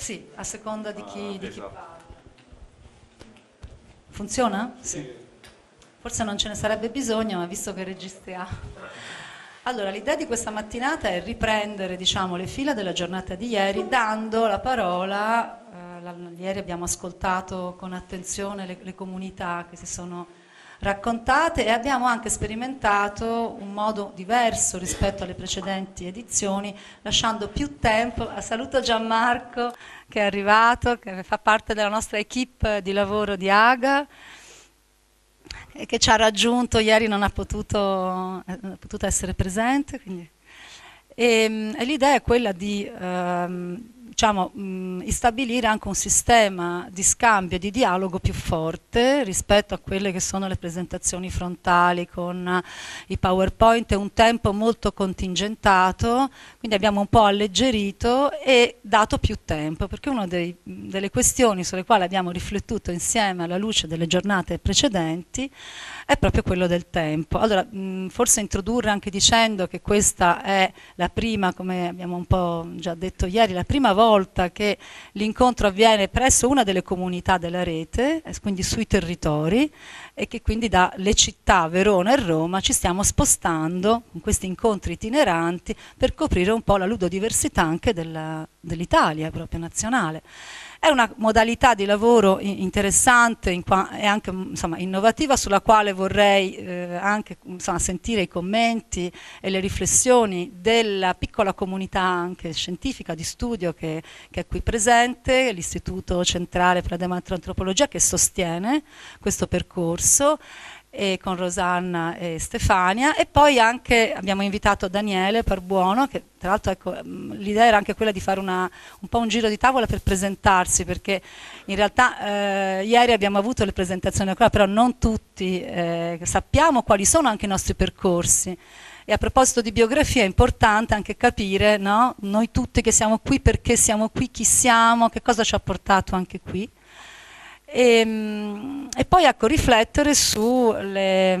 Sì, a seconda di ah, chi, ah, di chi esatto. Funziona? Sì. sì. Forse non ce ne sarebbe bisogno, ma visto che registriamo. Allora, l'idea di questa mattinata è riprendere diciamo, le fila della giornata di ieri, dando la parola, eh, la, ieri abbiamo ascoltato con attenzione le, le comunità che si sono raccontate e abbiamo anche sperimentato un modo diverso rispetto alle precedenti edizioni, lasciando più tempo. Saluto Gianmarco che è arrivato, che fa parte della nostra equipe di lavoro di AGA e che ci ha raggiunto ieri, non ha potuto, eh, non ha potuto essere presente. E, ehm, e l'idea è quella di... Ehm, diciamo, mh, stabilire anche un sistema di scambio e di dialogo più forte rispetto a quelle che sono le presentazioni frontali con i PowerPoint, è un tempo molto contingentato, quindi abbiamo un po' alleggerito e dato più tempo, perché una delle questioni sulle quali abbiamo riflettuto insieme alla luce delle giornate precedenti è proprio quello del tempo. Allora, mh, forse introdurre anche dicendo che questa è la prima, come abbiamo un po' già detto ieri, la prima volta che l'incontro avviene presso una delle comunità della rete, eh, quindi sui territori, e che quindi dalle città Verona e Roma ci stiamo spostando con questi incontri itineranti per coprire un po' la ludodiversità anche dell'Italia proprio nazionale. È una modalità di lavoro interessante e anche insomma, innovativa sulla quale vorrei eh, anche insomma, sentire i commenti e le riflessioni della piccola comunità anche scientifica di studio che, che è qui presente, l'Istituto Centrale per la Demantropologia che sostiene questo percorso e con Rosanna e Stefania e poi anche abbiamo invitato Daniele Parbuono che tra l'altro ecco, mm, l'idea era anche quella di fare una, un po' un giro di tavola per presentarsi perché in realtà eh, ieri abbiamo avuto le presentazioni ancora però non tutti eh, sappiamo quali sono anche i nostri percorsi e a proposito di biografia è importante anche capire no? noi tutti che siamo qui perché siamo qui, chi siamo, che cosa ci ha portato anche qui e, ehm, e, poi ecco, riflettere su le,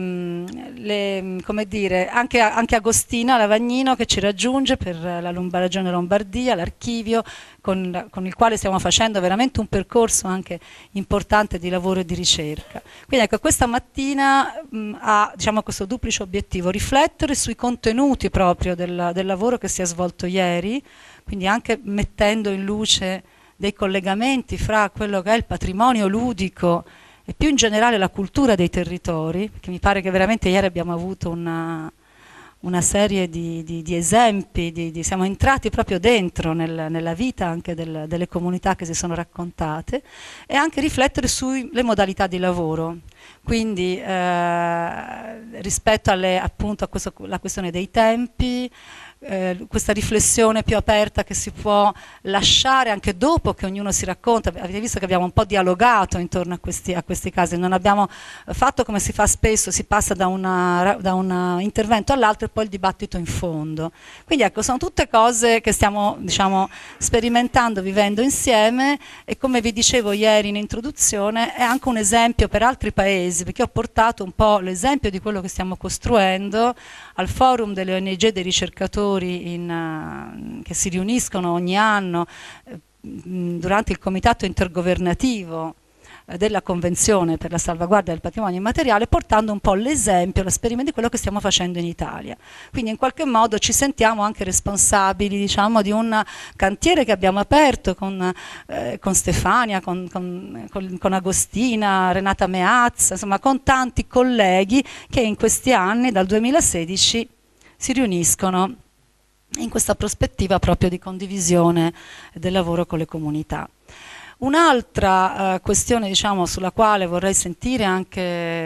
le, come dire, anche, anche Agostina Lavagnino che ci raggiunge per la Lomb- Regione Lombardia, l'archivio con, con, il quale stiamo facendo veramente un percorso anche importante di lavoro e di ricerca. Quindi ecco, questa mattina mh, ha diciamo, questo duplice obiettivo, riflettere sui contenuti proprio del, del lavoro che si è svolto ieri, quindi anche mettendo in luce dei collegamenti fra quello che è il patrimonio ludico e più in generale la cultura dei territori, che mi pare che veramente ieri abbiamo avuto una, una serie di, di, di esempi, di, siamo entrati proprio dentro nel, nella vita anche del, delle comunità che si sono raccontate e anche riflettere sulle modalità di lavoro. Quindi eh, rispetto alle, appunto alla questione dei tempi, eh, questa riflessione più aperta che si può lasciare anche dopo che ognuno si racconta. Avete visto che abbiamo un po' dialogato intorno a questi, a questi casi, non abbiamo fatto come si fa spesso, si passa da un intervento all'altro e poi il dibattito in fondo. Quindi ecco, sono tutte cose che stiamo diciamo, sperimentando, vivendo insieme e come vi dicevo ieri in introduzione è anche un esempio per altri paesi, perché ho portato un po' l'esempio di quello che stiamo costruendo al forum delle ONG dei ricercatori imprenditori in, eh, che si riuniscono ogni anno eh, durante il comitato intergovernativo eh, della Convenzione per la salvaguardia del patrimonio immateriale, portando un po' l'esempio, l'esperimento di quello che stiamo facendo in Italia. Quindi in qualche modo ci sentiamo anche responsabili diciamo, di un cantiere che abbiamo aperto con, eh, con Stefania, con, con, con, Agostina, Renata Meazza, insomma con tanti colleghi che in questi anni, dal 2016, si riuniscono in questa prospettiva proprio di condivisione del lavoro con le comunità. Un'altra eh, questione diciamo, sulla quale vorrei sentire anche,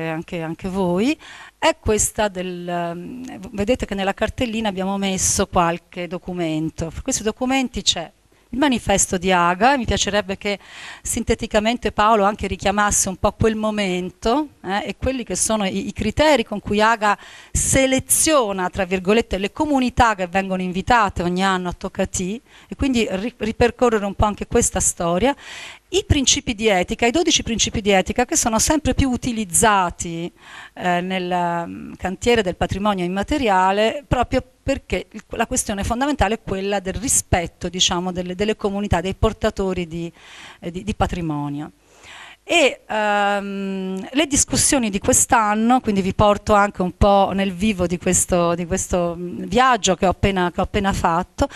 anche, anche voi è questa del... Ehm, vedete che nella cartellina abbiamo messo qualche documento, fra questi documenti c'è il manifesto di Aga. Mi piacerebbe che sinteticamente Paolo anche richiamasse un po' quel momento eh, e quelli che sono i, i, criteri con cui Aga seleziona, tra virgolette, le comunità che vengono invitate ogni anno a Tocati e quindi ri, ripercorrere un po' anche questa storia i principi di etica, i 12 principi di etica che sono sempre più utilizzati eh, nel mm, cantiere del patrimonio immateriale proprio perché la questione fondamentale è quella del rispetto diciamo, delle, delle, comunità, dei portatori di, eh, di, di patrimonio e um, le discussioni di quest'anno, quindi vi porto anche un po' nel vivo di questo, di questo mm, viaggio che ho appena, che ho appena fatto,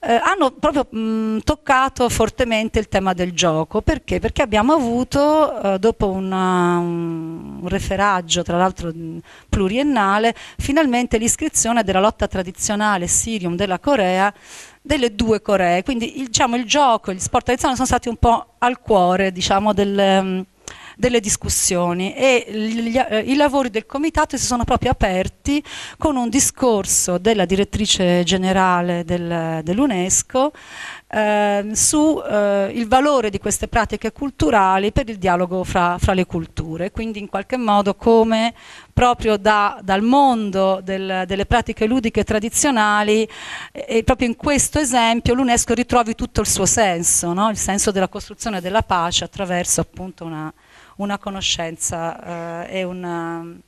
eh, hanno proprio mh, mm, toccato fortemente il tema del gioco. Perché? Perché abbiamo avuto, eh, dopo una, un referaggio, tra l'altro mm, pluriennale, finalmente l'iscrizione della lotta tradizionale Sirium della Corea delle due Coree. Quindi il, diciamo, il gioco e gli sport tradizionali sono stati un po' al cuore diciamo, del... Mh, mm, delle discussioni e gli, eh, i lavori del comitato si sono proprio aperti con un discorso della direttrice generale del, dell'UNESCO ehm, eh, sul eh, valore di queste pratiche culturali per il dialogo fra, fra le culture, quindi in qualche modo come proprio da, dal mondo del, delle pratiche ludiche tradizionali e, e, proprio in questo esempio l'UNESCO ritrovi tutto il suo senso, no? il senso della costruzione della pace attraverso appunto una, una conoscenza eh, una, eh,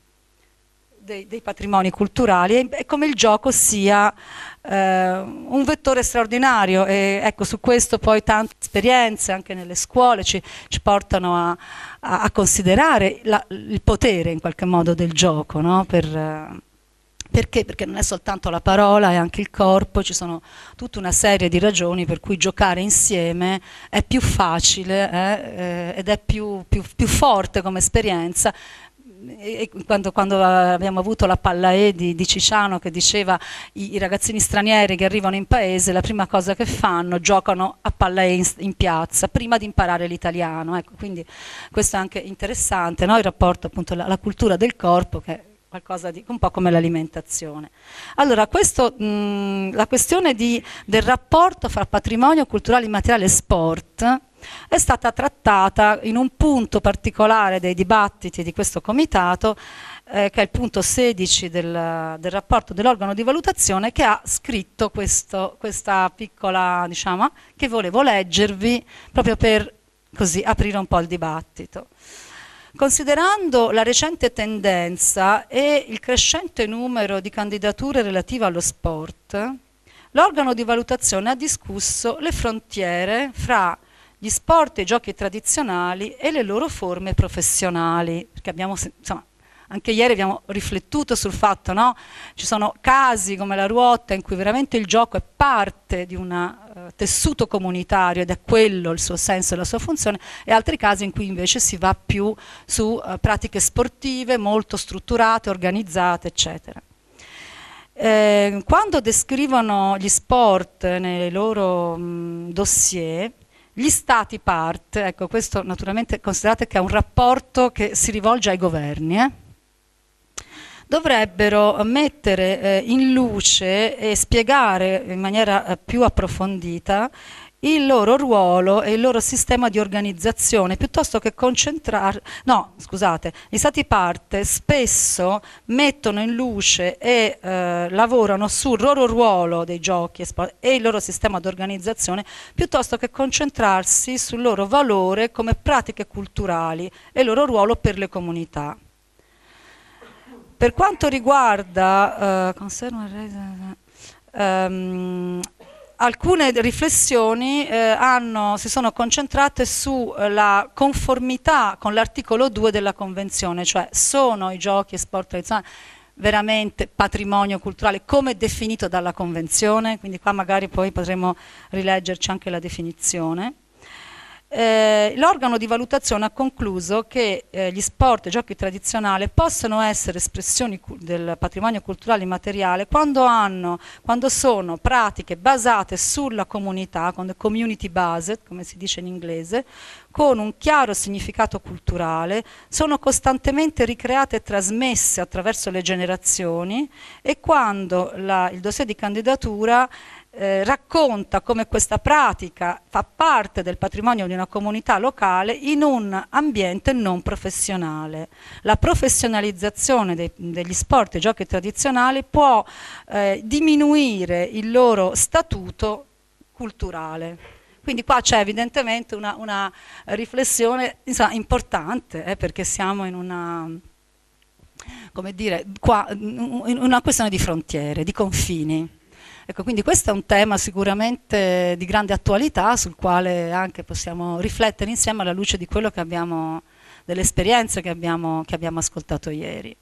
dei, dei, patrimoni culturali e, e, come il gioco sia eh, un vettore straordinario e ecco su questo poi tante esperienze anche nelle scuole ci, ci portano a, a, a considerare la, il potere in qualche modo del gioco no? per, eh, perché? Perché non è soltanto la parola, è anche il corpo, ci sono tutta una serie di ragioni per cui giocare insieme è più facile eh, eh ed è più, più, più forte come esperienza quando, quando, abbiamo avuto la palla E di, di Ciciano che diceva i, i, ragazzini stranieri che arrivano in paese la prima cosa che fanno giocano a palla E in, in piazza prima di imparare l'italiano ecco, quindi questo è anche interessante no? il rapporto appunto alla cultura del corpo che qualcosa di un po' come l'alimentazione. Allora, questo, mh, la questione di, del rapporto fra patrimonio culturale immateriale e sport è stata trattata in un punto particolare dei dibattiti di questo comitato, eh, che è il punto 16 del, del rapporto dell'organo di valutazione, che ha scritto questo, questa piccola, diciamo, che volevo leggervi proprio per così aprire un po' il dibattito. Considerando la recente tendenza e il crescente numero di candidature relative allo sport, l'organo di valutazione ha discusso le frontiere fra gli sport e i giochi tradizionali e le loro forme professionali, perché abbiamo, insomma, anche ieri abbiamo riflettuto sul fatto, no? ci sono casi come la ruota in cui veramente il gioco è parte di un uh, tessuto comunitario ed è quello il suo senso e la sua funzione, e altri casi in cui invece si va più su uh, pratiche sportive molto strutturate, organizzate, eccetera. Eh, quando descrivono gli sport nei loro mh, mm, dossier, gli stati parte, ecco questo naturalmente considerate che è un rapporto che si rivolge ai governi, eh? dovrebbero mettere eh, in luce e spiegare in maniera eh, più approfondita il loro ruolo e il loro sistema di organizzazione, piuttosto che concentrare, no scusate, gli stati parte spesso mettono in luce e eh, lavorano sul loro ruolo dei giochi e il loro sistema di organizzazione, piuttosto che concentrarsi sul loro valore come pratiche culturali e il loro ruolo per le comunità. Per quanto riguarda uh, um, alcune riflessioni eh, hanno, si sono concentrate sulla eh, conformità con l'articolo 2 della Convenzione, cioè sono i giochi e sport tradizionali veramente patrimonio culturale come definito dalla Convenzione, quindi qua magari poi potremo rileggerci anche la definizione. Eh, l'organo di valutazione ha concluso che eh, gli sport e i giochi tradizionali possono essere espressioni del patrimonio culturale immateriale quando, hanno, quando sono pratiche basate sulla comunità, community based, come si dice in inglese, con un chiaro significato culturale, sono costantemente ricreate e trasmesse attraverso le generazioni e quando la, il dossier di candidatura eh, racconta come questa pratica fa parte del patrimonio di una comunità locale in un ambiente non professionale. La professionalizzazione dei, degli sport e giochi tradizionali può eh, diminuire il loro statuto culturale. Quindi qua c'è evidentemente una, una riflessione insomma, importante, eh, perché siamo in una come dire, qua, in una questione di frontiere, di confini. Ecco, quindi questo è un tema sicuramente di grande attualità sul quale anche possiamo riflettere insieme alla luce di quello che abbiamo, delle esperienze che abbiamo, che abbiamo ascoltato ieri.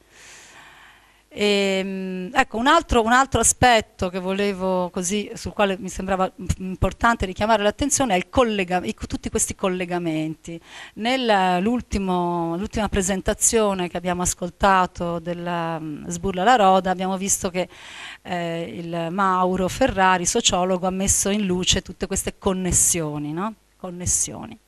E, ehm, ecco, un altro, un altro aspetto così, sul quale mi sembrava importante richiamare l'attenzione è collega, i, tutti questi collegamenti. Nell'ultima presentazione che abbiamo ascoltato della mm, Sburla La Roda abbiamo visto che eh, il Mauro Ferrari, sociologo, ha messo in luce tutte queste connessioni. No? connessioni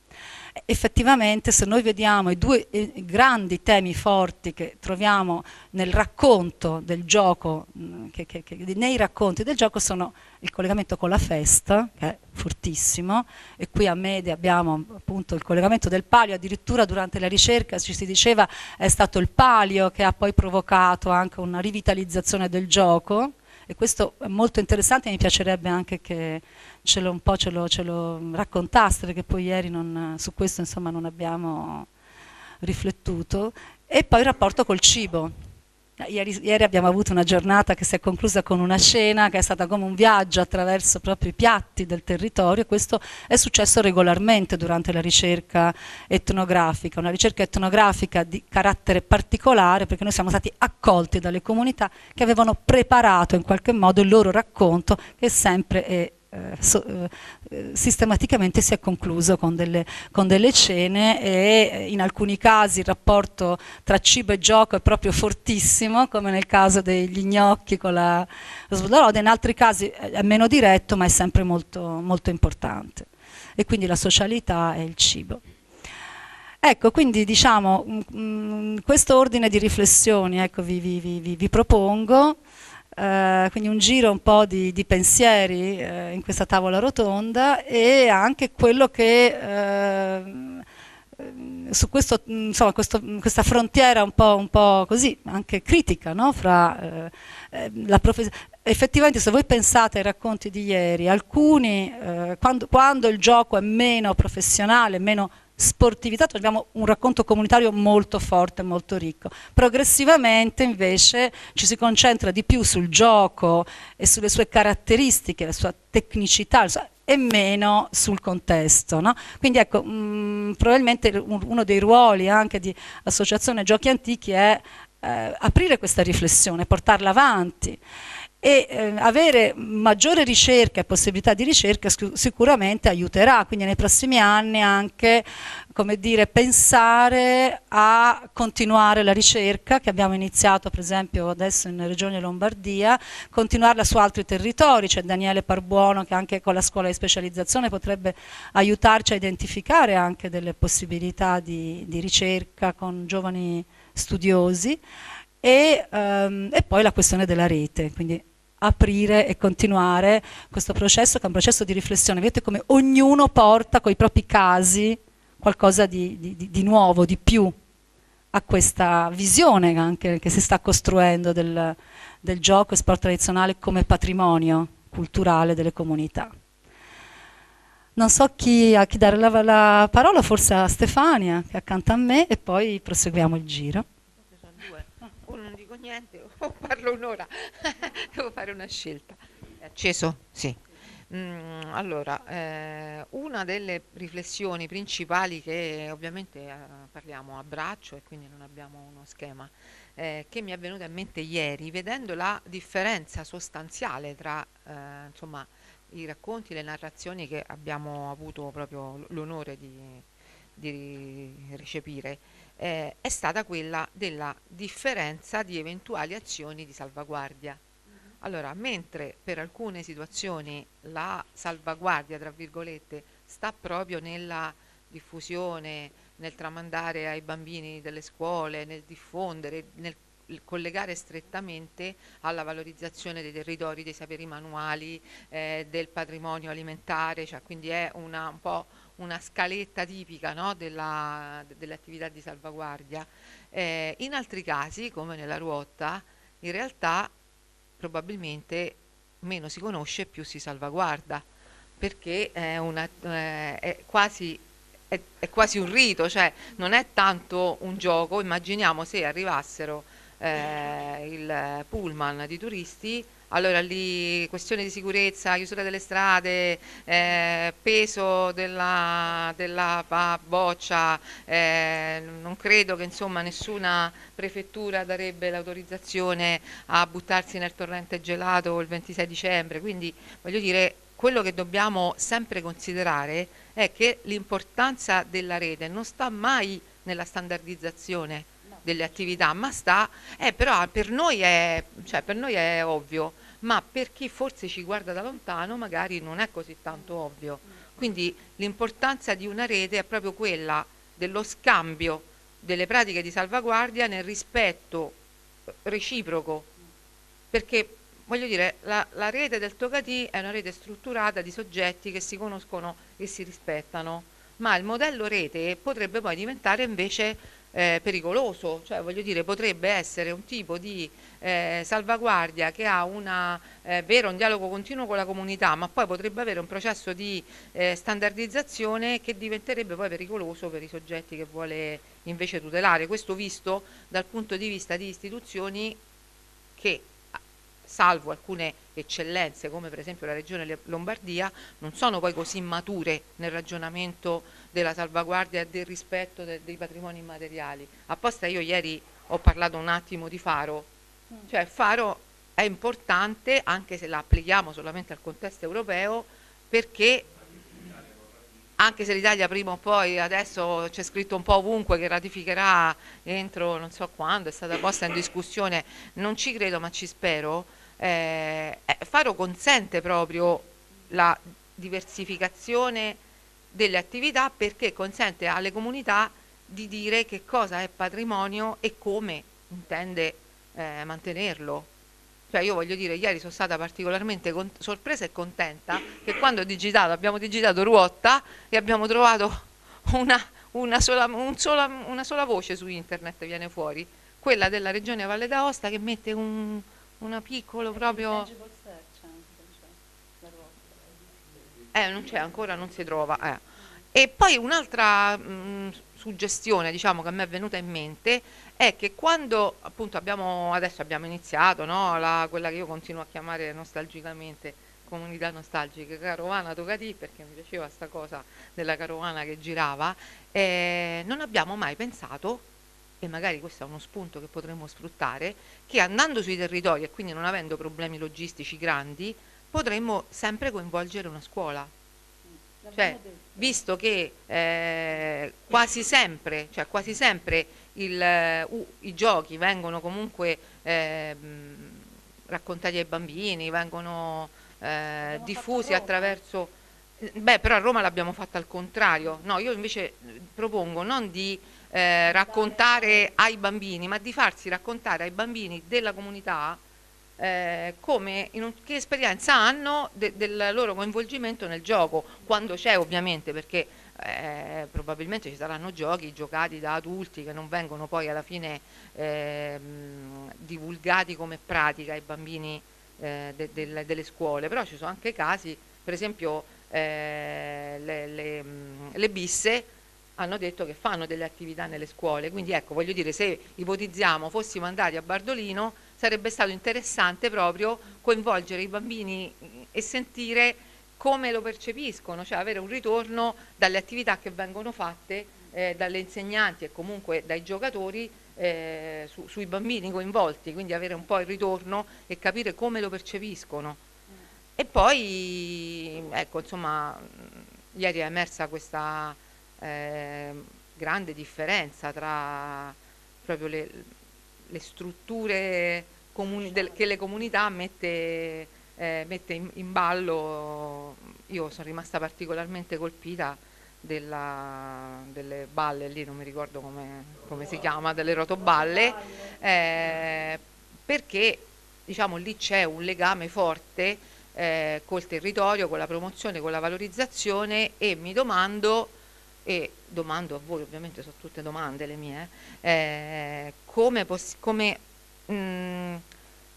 effettivamente se noi vediamo i due eh, grandi temi forti che troviamo nel racconto del gioco, mm, che, che, che, nei racconti del gioco sono il collegamento con la festa, che è fortissimo, e qui a Mede abbiamo appunto il collegamento del palio, addirittura durante la ricerca ci si diceva è stato il palio che ha poi provocato anche una rivitalizzazione del gioco, e questo è molto interessante e mi piacerebbe anche che ce lo, un po' ce lo, ce lo raccontaste perché poi ieri non, su questo insomma non abbiamo riflettuto e poi il rapporto col cibo eh, ieri, ieri, abbiamo avuto una giornata che si è conclusa con una scena che è stata come un viaggio attraverso proprio i piatti del territorio questo è successo regolarmente durante la ricerca etnografica, una ricerca etnografica di carattere particolare perché noi siamo stati accolti dalle comunità che avevano preparato in qualche modo il loro racconto che è sempre eh, so, eh, sistematicamente si è concluso con delle, con delle, cene e in alcuni casi il rapporto tra cibo e gioco è proprio fortissimo, come nel caso degli gnocchi con la sbudaroda, in altri casi eh, è meno diretto ma è sempre molto, molto importante. E quindi la socialità è il cibo. Ecco, quindi diciamo, mm, mm, questo ordine di riflessioni ecco, vi, vi, vi, vi propongo. Eh, quindi un giro un po' di, di pensieri eh, in questa tavola rotonda e anche quello che eh, su questo, insomma, questo, questa frontiera un po', un po', così, anche critica, no? fra eh, eh la professione effettivamente se voi pensate ai racconti di ieri, alcuni, eh, quando, quando, il gioco è meno professionale, meno sportività, troviamo un racconto comunitario molto forte, molto ricco. Progressivamente invece ci si concentra di più sul gioco e sulle sue caratteristiche, la sua tecnicità, e meno sul contesto. No? Quindi ecco, mh, mm, probabilmente uno dei ruoli anche di Associazione Giochi Antichi è eh, aprire questa riflessione, portarla avanti e eh, avere maggiore ricerca e possibilità di ricerca sicuramente aiuterà, quindi nei prossimi anni anche come dire, pensare a continuare la ricerca che abbiamo iniziato per esempio adesso in Regione Lombardia, continuarla su altri territori, c'è Daniele Parbuono che anche con la scuola di specializzazione potrebbe aiutarci a identificare anche delle possibilità di, di ricerca con giovani studiosi e, um, e poi la questione della rete, quindi aprire e continuare questo processo che è un processo di riflessione. Vedete come ognuno porta con i propri casi qualcosa di, di, di nuovo, di più a questa visione anche che si sta costruendo del, del gioco e sport tradizionale come patrimonio culturale delle comunità. Non so chi, a chi dare la, la parola, forse a Stefania che è accanto a me e poi proseguiamo il giro niente, o parlo un'ora, devo fare una scelta. È acceso? Sì. Mm, allora, eh, una delle riflessioni principali che ovviamente eh, parliamo a braccio e quindi non abbiamo uno schema, eh, che mi è venuta in mente ieri, vedendo la differenza sostanziale tra eh, insomma, i racconti, le narrazioni che abbiamo avuto proprio l'onore di, di recepire eh, è stata quella della differenza di eventuali azioni di salvaguardia. Mm-hmm. Allora, mentre per alcune situazioni la salvaguardia, tra virgolette, sta proprio nella diffusione, nel tramandare ai bambini delle scuole, nel diffondere, nel collegare strettamente alla valorizzazione dei territori, dei saperi manuali, eh, del patrimonio alimentare, cioè quindi è una, un po' una scaletta tipica no, della, delle attività di salvaguardia. Eh, in altri casi, come nella ruota, in realtà probabilmente meno si conosce più si salvaguarda, perché è, una, eh, è quasi è, è, quasi un rito, cioè non è tanto un gioco, immaginiamo se arrivassero eh, il pullman di turisti allora lì questioni di sicurezza, chiusura delle strade, eh, peso della, della ah, boccia, eh, non credo che insomma nessuna prefettura darebbe l'autorizzazione a buttarsi nel torrente gelato il 26 dicembre, quindi voglio dire quello che dobbiamo sempre considerare è che l'importanza della rete non sta mai nella standardizzazione delle attività, ma sta, eh, però per noi è, cioè, per noi è ovvio, ma per chi forse ci guarda da lontano magari non è così tanto ovvio. Quindi l'importanza di una rete è proprio quella dello scambio delle pratiche di salvaguardia nel rispetto eh, reciproco, perché voglio dire, la, la rete del Tocatì è una rete strutturata di soggetti che si conoscono e si rispettano, ma il modello rete potrebbe poi diventare invece eh, pericoloso, cioè voglio dire potrebbe essere un tipo di eh, salvaguardia che ha una, eh, vero, un dialogo continuo con la comunità, ma poi potrebbe avere un processo di eh, standardizzazione che diventerebbe poi pericoloso per i soggetti che vuole invece tutelare, questo visto dal punto di vista di istituzioni che salvo alcune eccellenze come per esempio la regione Lombardia, non sono poi così mature nel ragionamento della salvaguardia e del rispetto de, dei patrimoni immateriali. Apposta io ieri ho parlato un attimo di faro, mm. cioè faro è importante anche se la applichiamo solamente al contesto europeo perché anche se l'Italia prima o poi, adesso c'è scritto un po' ovunque che ratificherà entro non so quando, è stata posta in discussione, non ci credo ma ci spero, eh, eh Faro consente proprio la diversificazione delle attività perché consente alle comunità di dire che cosa è patrimonio e come intende eh, mantenerlo. Cioè io voglio dire, ieri sono stata particolarmente sorpresa e contenta che quando ho digitato, abbiamo digitato ruotta e abbiamo trovato una, una, sola, un sola, una sola, voce su internet viene fuori, quella della regione Valle d'Aosta che mette un, una piccola proprio eh, non c'è ancora, non si trova. Eh. E poi un'altra mm, suggestione diciamo, che mi è venuta in mente è che quando appunto abbiamo, adesso abbiamo iniziato no, la, quella che io continuo a chiamare nostalgicamente comunità nostalgiche, Carovana Tocatì, perché mi piaceva questa cosa della carovana che girava, eh, non abbiamo mai pensato, e magari questo è uno spunto che potremmo sfruttare, che andando sui territori e quindi non avendo problemi logistici grandi, potremmo sempre coinvolgere una scuola. Cioè, visto che eh, quasi sempre, cioè quasi sempre il, uh, i giochi vengono comunque eh, raccontati ai bambini, vengono eh, diffusi attraverso... Beh, però a Roma l'abbiamo fatta al contrario. No, io invece eh, propongo non di eh, raccontare ai bambini, ma di farsi raccontare ai bambini della comunità eh, come, un, che esperienza hanno de, del loro coinvolgimento nel gioco, quando c'è ovviamente, perché eh, probabilmente ci saranno giochi giocati da adulti che non vengono poi alla fine eh, divulgati come pratica ai bambini eh, de, de, delle scuole, però ci sono anche casi, per esempio eh, le, le, mm, le bisse hanno detto che fanno delle attività nelle scuole, quindi ecco voglio dire se ipotizziamo fossimo andati a Bardolino sarebbe stato interessante proprio coinvolgere i bambini mm, e sentire come lo percepiscono, cioè avere un ritorno dalle attività che vengono fatte eh, dalle insegnanti e comunque dai giocatori eh, su, sui bambini coinvolti, quindi avere un po' il ritorno e capire come lo percepiscono. E poi, ecco, insomma, mm, ieri è emersa questa eh, grande differenza tra proprio le le strutture del, che le comunità mette, eh, mette in, in, ballo, io sono rimasta particolarmente colpita della, delle balle lì, non mi ricordo come, come si chiama, delle rotoballe, eh, perché diciamo, lì c'è un legame forte eh, col territorio, con la promozione, con la valorizzazione e mi domando e domando a voi, ovviamente sono tutte domande le mie, eh, eh come, come, mh, mm,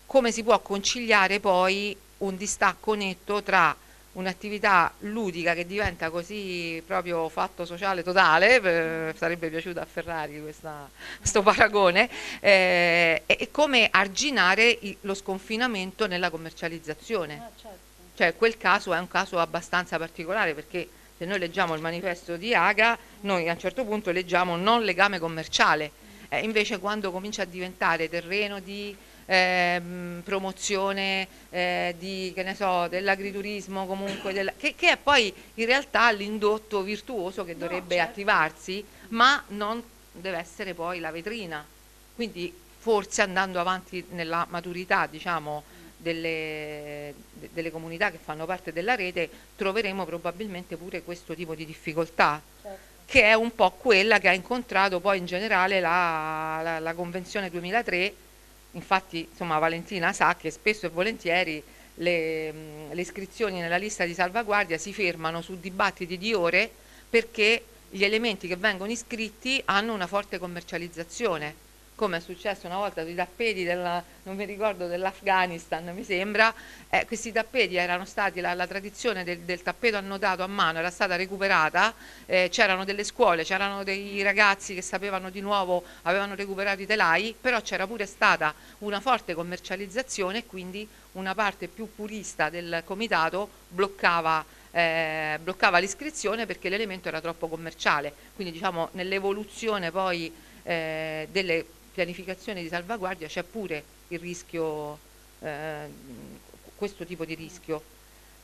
come si può conciliare poi un distacco netto tra un'attività ludica che diventa così proprio fatto sociale totale, eh, sarebbe piaciuto a Ferrari questo paragone, eh, e, e, come arginare i, lo sconfinamento nella commercializzazione. Ah, certo. Cioè quel caso è un caso abbastanza particolare perché se noi leggiamo il manifesto di Aga, noi a un certo punto leggiamo non legame commerciale, eh, invece quando comincia a diventare terreno di eh, promozione eh, di, so, dell'agriturismo comunque, della, che, che, è poi in realtà l'indotto virtuoso che dovrebbe no, certo. attivarsi, ma non deve essere poi la vetrina. Quindi forse andando avanti nella maturità, diciamo, delle, delle, comunità che fanno parte della rete troveremo probabilmente pure questo tipo di difficoltà certo. che è un po' quella che ha incontrato poi in generale la, la, la convenzione 2003 infatti insomma, Valentina sa che spesso e volentieri le, le iscrizioni nella lista di salvaguardia si fermano su dibattiti di ore perché gli elementi che vengono iscritti hanno una forte commercializzazione come è successo una volta sui tappeti, della, non mi ricordo, dell'Afghanistan, mi sembra, eh, questi tappeti erano stati, la, la tradizione del, del, tappeto annotato a mano era stata recuperata, eh, c'erano delle scuole, c'erano dei ragazzi che sapevano di nuovo, avevano recuperato i telai, però c'era pure stata una forte commercializzazione e quindi una parte più purista del comitato bloccava eh, bloccava l'iscrizione perché l'elemento era troppo commerciale, quindi diciamo nell'evoluzione poi eh, delle pianificazione di salvaguardia c'è pure il rischio, eh, questo tipo di rischio.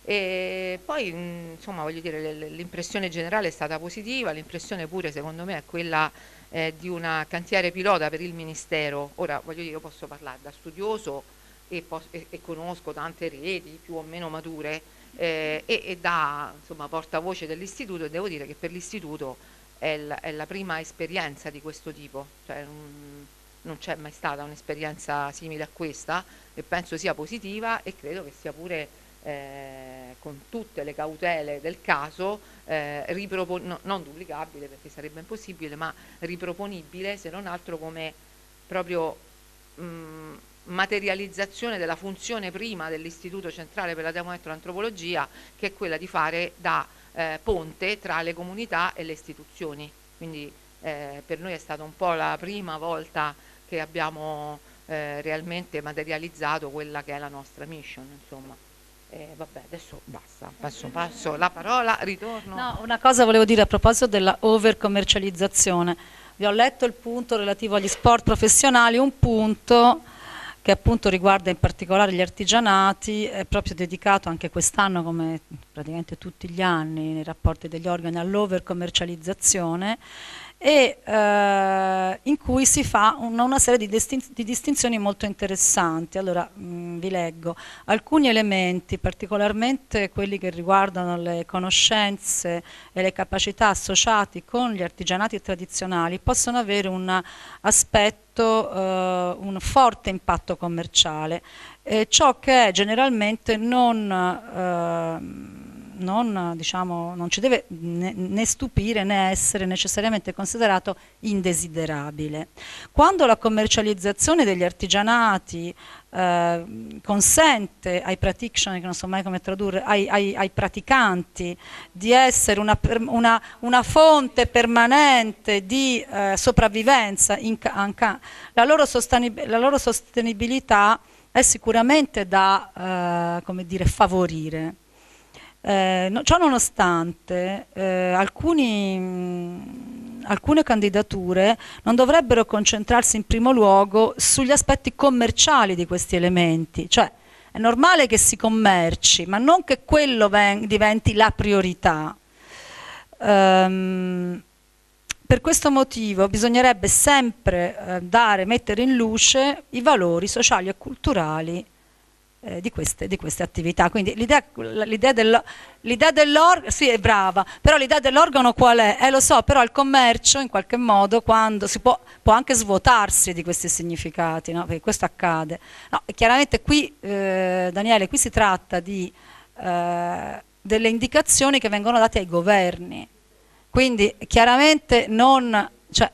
E poi mm, insomma voglio dire l'impressione generale è stata positiva, l'impressione pure secondo me è quella eh, di una cantiere pilota per il Ministero. Ora voglio dire io posso parlare da studioso e, e, e conosco tante reti più o meno mature eh, e, e, da insomma, portavoce dell'istituto e devo dire che per l'istituto è, è, la prima esperienza di questo tipo. Cioè, un, non c'è mai stata un'esperienza simile a questa e penso sia positiva e credo che sia pure eh, con tutte le cautele del caso eh, no, non duplicabile perché sarebbe impossibile ma riproponibile se non altro come proprio mh, mm, materializzazione della funzione prima dell'Istituto Centrale per la Demoelettroantropologia che è quella di fare da eh, ponte tra le comunità e le istituzioni quindi eh, per noi è stata un po' la prima volta che abbiamo eh, realmente materializzato quella che è la nostra mission, insomma. Eh, vabbè, adesso basta, passo, passo la parola, ritorno. No, una cosa volevo dire a proposito della over commercializzazione Vi ho letto il punto relativo agli sport professionali, un punto che appunto riguarda in particolare gli artigianati, è proprio dedicato anche quest'anno, come praticamente tutti gli anni, nei rapporti degli organi all'over commercializzazione, e eh, in cui si fa una, una serie di, distin di, distinzioni molto interessanti. Allora mh, mm, vi leggo alcuni elementi, particolarmente quelli che riguardano le conoscenze e le capacità associati con gli artigianati tradizionali, possono avere un aspetto, eh, un forte impatto commerciale, eh, ciò che è generalmente non eh, non, diciamo, non ci deve né, né stupire né essere necessariamente considerato indesiderabile. Quando la commercializzazione degli artigianati Uh, consente ai practitioner, che non so mai come tradurre, ai, ai, ai praticanti di essere una, una, una fonte permanente di uh, sopravvivenza, in, anche, la, loro la loro sostenibilità è sicuramente da uh, dire, favorire. Eh, no, ciò nonostante, eh, alcuni, mh, mm, alcune candidature non dovrebbero concentrarsi in primo luogo sugli aspetti commerciali di questi elementi, cioè è normale che si commerci, ma non che quello diventi la priorità. Um, per questo motivo bisognerebbe sempre eh, dare, mettere in luce i valori sociali e culturali eh, di, queste, di, queste, attività. Quindi l'idea, l'idea, del, l'idea dell'organo, sì è brava, però l'idea dell'organo qual è? Eh lo so, però il commercio in qualche modo quando si può, può anche svuotarsi di questi significati, no? perché questo accade. No, chiaramente qui, eh, Daniele, qui si tratta di, eh, delle indicazioni che vengono date ai governi, quindi chiaramente non... Cioè,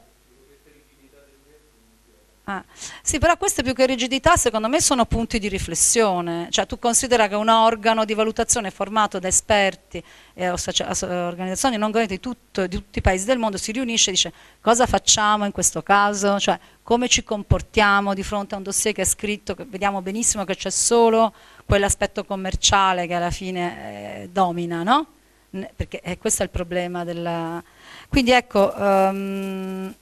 Ah, sì, però queste più che rigidità secondo me sono punti di riflessione, cioè tu considera che un organo di valutazione formato da esperti e eh, organizzazioni non governative di, di, tutti i paesi del mondo si riunisce e dice cosa facciamo in questo caso, cioè come ci comportiamo di fronte a un dossier che è scritto, che vediamo benissimo che c'è solo quell'aspetto commerciale che alla fine eh, domina, no? Perché eh, questo è il problema della... Quindi ecco... Um,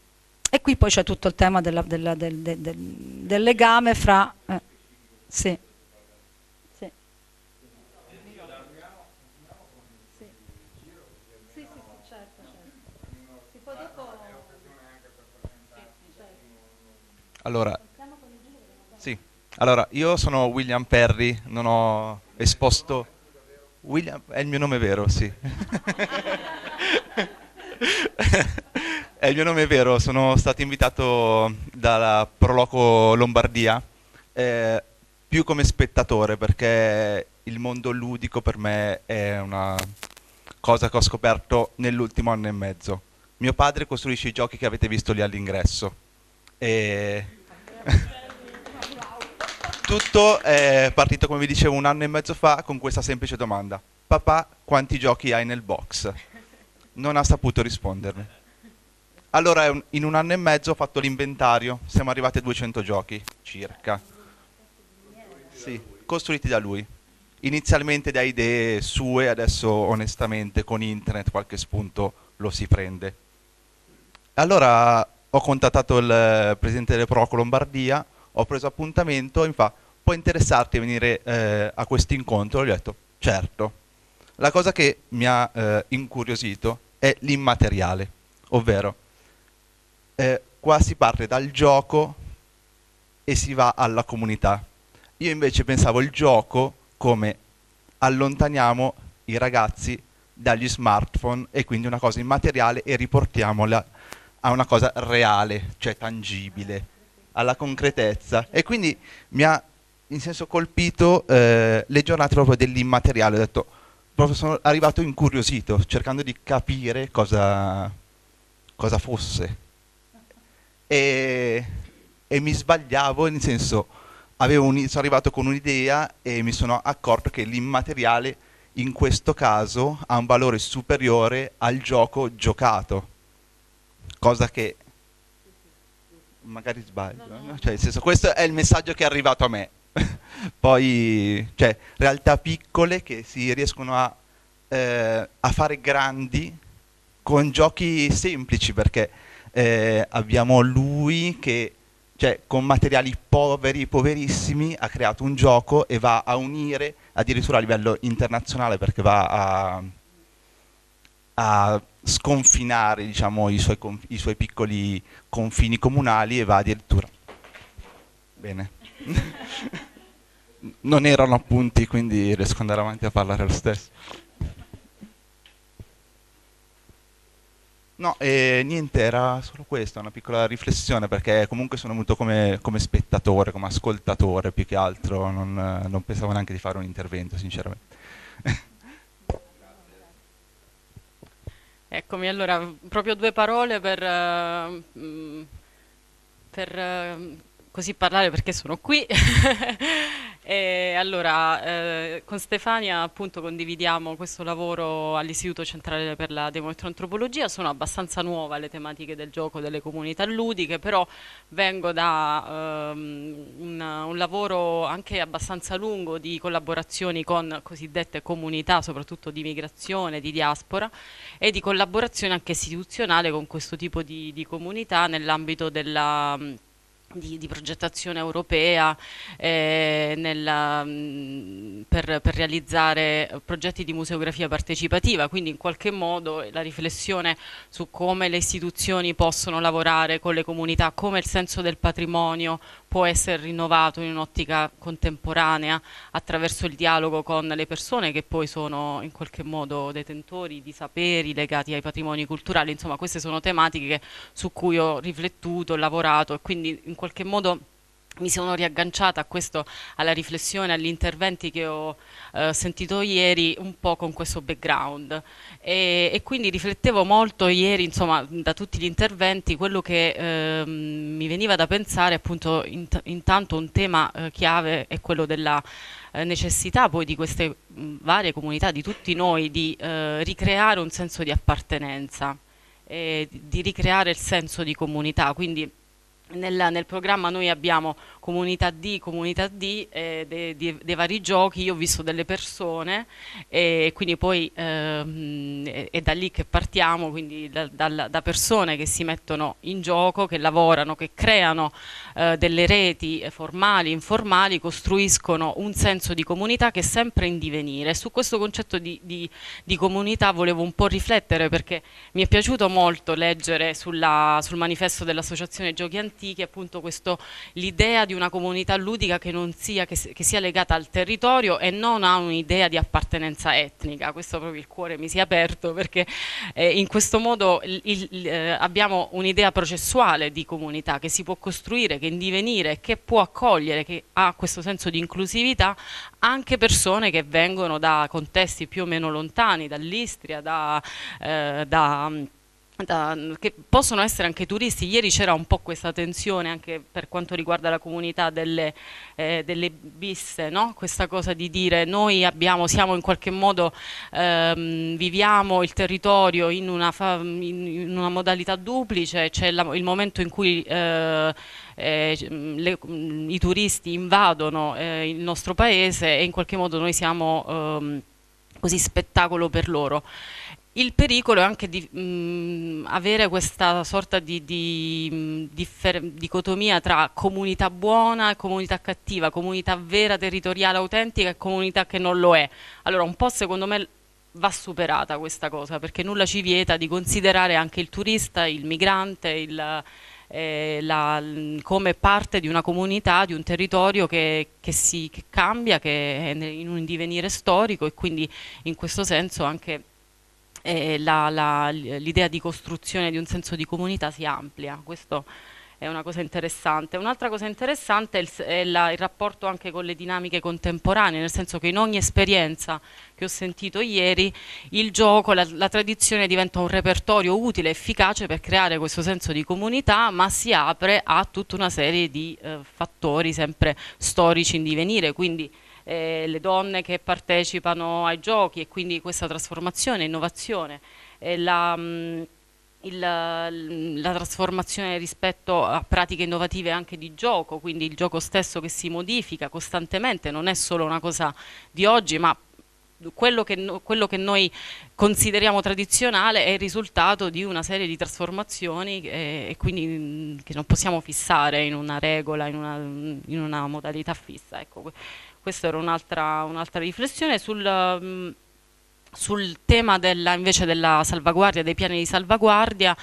e qui poi c'è tutto il tema della, della, del, del, del, del, legame fra... Eh, sì. Sì. Sì. Certo, certo. Allora, allora, io sono William Perry, non ho esposto... William è il mio nome vero, sì. È eh, il mio nome è vero, sono stato invitato dalla Proloco Lombardia, eh, più come spettatore perché il mondo ludico per me è una cosa che ho scoperto nell'ultimo anno e mezzo. Mio padre costruisce i giochi che avete visto lì all'ingresso. E... Tutto è partito, come vi dicevo, un anno e mezzo fa con questa semplice domanda. Papà, quanti giochi hai nel box? Non ha saputo rispondermi. Allora in un anno e mezzo ho fatto l'inventario, siamo arrivati a 200 giochi circa. Sì, costruiti da lui. Inizialmente da idee sue, adesso onestamente con internet qualche spunto lo si prende. Allora ho contattato il eh, presidente del Proco Lombardia, ho preso appuntamento e mi fa può interessarti venire eh, a questo incontro? Gli ho detto certo. La cosa che mi ha eh, incuriosito è l'immateriale, ovvero eh, qua si parte dal gioco e si va alla comunità. Io invece pensavo il gioco come allontaniamo i ragazzi dagli smartphone e quindi una cosa immateriale e riportiamola a una cosa reale, cioè tangibile, alla concretezza. E quindi mi ha in senso colpito eh, le giornate proprio dell'immateriale, ho detto proprio sono arrivato incuriosito, cercando di capire cosa, cosa fosse e, e mi sbagliavo, nel senso un, sono arrivato con un'idea e mi sono accorto che l'immateriale in questo caso ha un valore superiore al gioco giocato, cosa che magari sbaglio, no, no. No? Cioè, senso, questo è il messaggio che è arrivato a me. Poi, cioè, realtà piccole che si riescono a, eh, a fare grandi con giochi semplici, perché eh, abbiamo lui che cioè, con materiali poveri, poverissimi, ha creato un gioco e va a unire addirittura a livello internazionale perché va a, a sconfinare diciamo, i, suoi i suoi piccoli confini comunali e va addirittura... Bene. non erano appunti, quindi riesco ad andare avanti a parlare lo stesso. No, eh, niente, era solo questa, una piccola riflessione, perché comunque sono venuto come, come spettatore, come ascoltatore più che altro, non, non, pensavo neanche di fare un intervento, sinceramente. Eccomi, allora, proprio due parole per, eh, mm, per eh, così parlare perché sono qui. E allora, eh, con Stefania appunto condividiamo questo lavoro all'Istituto Centrale per la Demoelettroantropologia, sono abbastanza nuova le tematiche del gioco delle comunità ludiche, però vengo da ehm, un, un, lavoro anche abbastanza lungo di collaborazioni con cosiddette comunità, soprattutto di migrazione, di diaspora e di collaborazione anche istituzionale con questo tipo di, di comunità nell'ambito della di, di, progettazione europea eh, nella, mh, per, per, realizzare progetti di museografia partecipativa, quindi in qualche modo la riflessione su come le istituzioni possono lavorare con le comunità, come il senso del patrimonio può essere rinnovato in un'ottica contemporanea attraverso il dialogo con le persone che poi sono in qualche modo detentori di saperi legati ai patrimoni culturali, insomma queste sono tematiche su cui ho riflettuto, lavorato e quindi in qualche modo mi sono riagganciata a questo, alla riflessione, agli interventi che ho eh, sentito ieri un po' con questo background e, e, quindi riflettevo molto ieri, insomma, da tutti gli interventi, quello che eh, mi veniva da pensare appunto int intanto un tema eh, chiave è quello della eh, necessità poi di queste mh, mm, varie comunità, di tutti noi, di eh, ricreare un senso di appartenenza, di ricreare il senso di comunità, quindi nel, nel programma noi abbiamo comunità D, comunità D eh, dei de, de vari giochi, io ho visto delle persone e quindi poi eh, è da lì che partiamo, quindi da, da, da, persone che si mettono in gioco, che lavorano, che creano eh, delle reti formali, informali, costruiscono un senso di comunità che è sempre in divenire. Su questo concetto di, di, di comunità volevo un po' riflettere perché mi è piaciuto molto leggere sulla, sul manifesto dell'Associazione Giochi Antichi appunto l'idea di una comunità ludica che, sia, che, che sia legata al territorio e non a un'idea di appartenenza etnica. Questo proprio il cuore mi si è aperto perché eh, in questo modo il, il, eh, abbiamo un'idea processuale di comunità che si può costruire, che in divenire, che può accogliere, che ha questo senso di inclusività anche persone che vengono da contesti più o meno lontani, dall'Istria, da... Eh, da da, che possono essere anche turisti. Ieri c'era un po' questa tensione anche per quanto riguarda la comunità delle, eh, delle bisse, no? questa cosa di dire noi abbiamo, siamo in qualche modo, ehm, viviamo il territorio in una, in una modalità duplice, c'è il momento in cui eh, eh, le, mm, i turisti invadono eh, il nostro paese e in qualche modo noi siamo ehm, così spettacolo per loro il pericolo è anche di mh, mm, avere questa sorta di, di mh, mm, dicotomia tra comunità buona e comunità cattiva, comunità vera, territoriale, autentica e comunità che non lo è. Allora un po' secondo me va superata questa cosa perché nulla ci vieta di considerare anche il turista, il migrante, il, eh, la, come parte di una comunità, di un territorio che, che si che cambia, che è in un divenire storico e quindi in questo senso anche eh, l'idea di costruzione di un senso di comunità si amplia. Questo è una cosa interessante. Un'altra cosa interessante è, il, è la, il, rapporto anche con le dinamiche contemporanee, nel senso che in ogni esperienza che ho sentito ieri, il gioco, la, la tradizione diventa un repertorio utile, efficace per creare questo senso di comunità, ma si apre a tutta una serie di eh, fattori sempre storici in divenire, quindi eh, le donne che partecipano ai giochi e quindi questa trasformazione, innovazione, eh, la, mh, mm, il, la trasformazione rispetto a pratiche innovative anche di gioco, quindi il gioco stesso che si modifica costantemente, non è solo una cosa di oggi, ma quello che, quello che, noi consideriamo tradizionale è il risultato di una serie di trasformazioni e, eh, e quindi mm, che non possiamo fissare in una regola, in una, in una modalità fissa. Ecco questa era un'altra, un'altra riflessione, sul, mh, mm, sul tema della, invece della salvaguardia, dei piani di salvaguardia,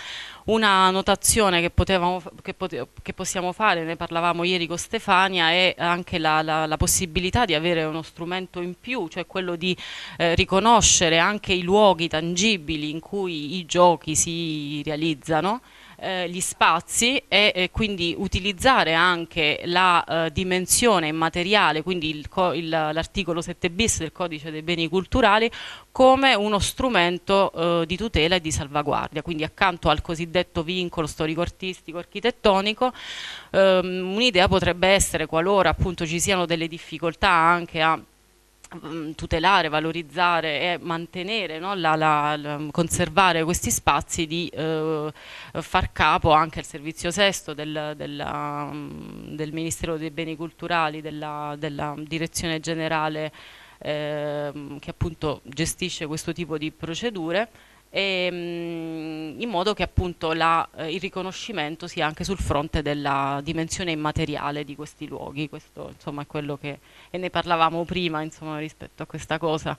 una notazione che, potevamo, che, pote, che, possiamo fare, ne parlavamo ieri con Stefania, è anche la, la, la possibilità di avere uno strumento in più, cioè quello di eh, riconoscere anche i luoghi tangibili in cui i giochi si realizzano eh, gli spazi e eh, quindi utilizzare anche la eh, dimensione immateriale, quindi l'articolo 7 bis del codice dei beni culturali come uno strumento di tutela e di salvaguardia, quindi accanto al cosiddetto vincolo storico-artistico architettonico ehm, un'idea potrebbe essere qualora appunto ci siano delle difficoltà anche a Mm, tutelare, valorizzare e mantenere, no? la, la, la, mm, conservare questi spazi di eh, far capo anche al servizio sesto del, della, mm, del Ministero dei Beni Culturali, della, della Direzione Generale eh, che appunto gestisce questo tipo di procedure ehm, in modo che appunto la, eh, il riconoscimento sia anche sul fronte della dimensione immateriale di questi luoghi, questo insomma è quello che, e ne parlavamo prima insomma rispetto a questa cosa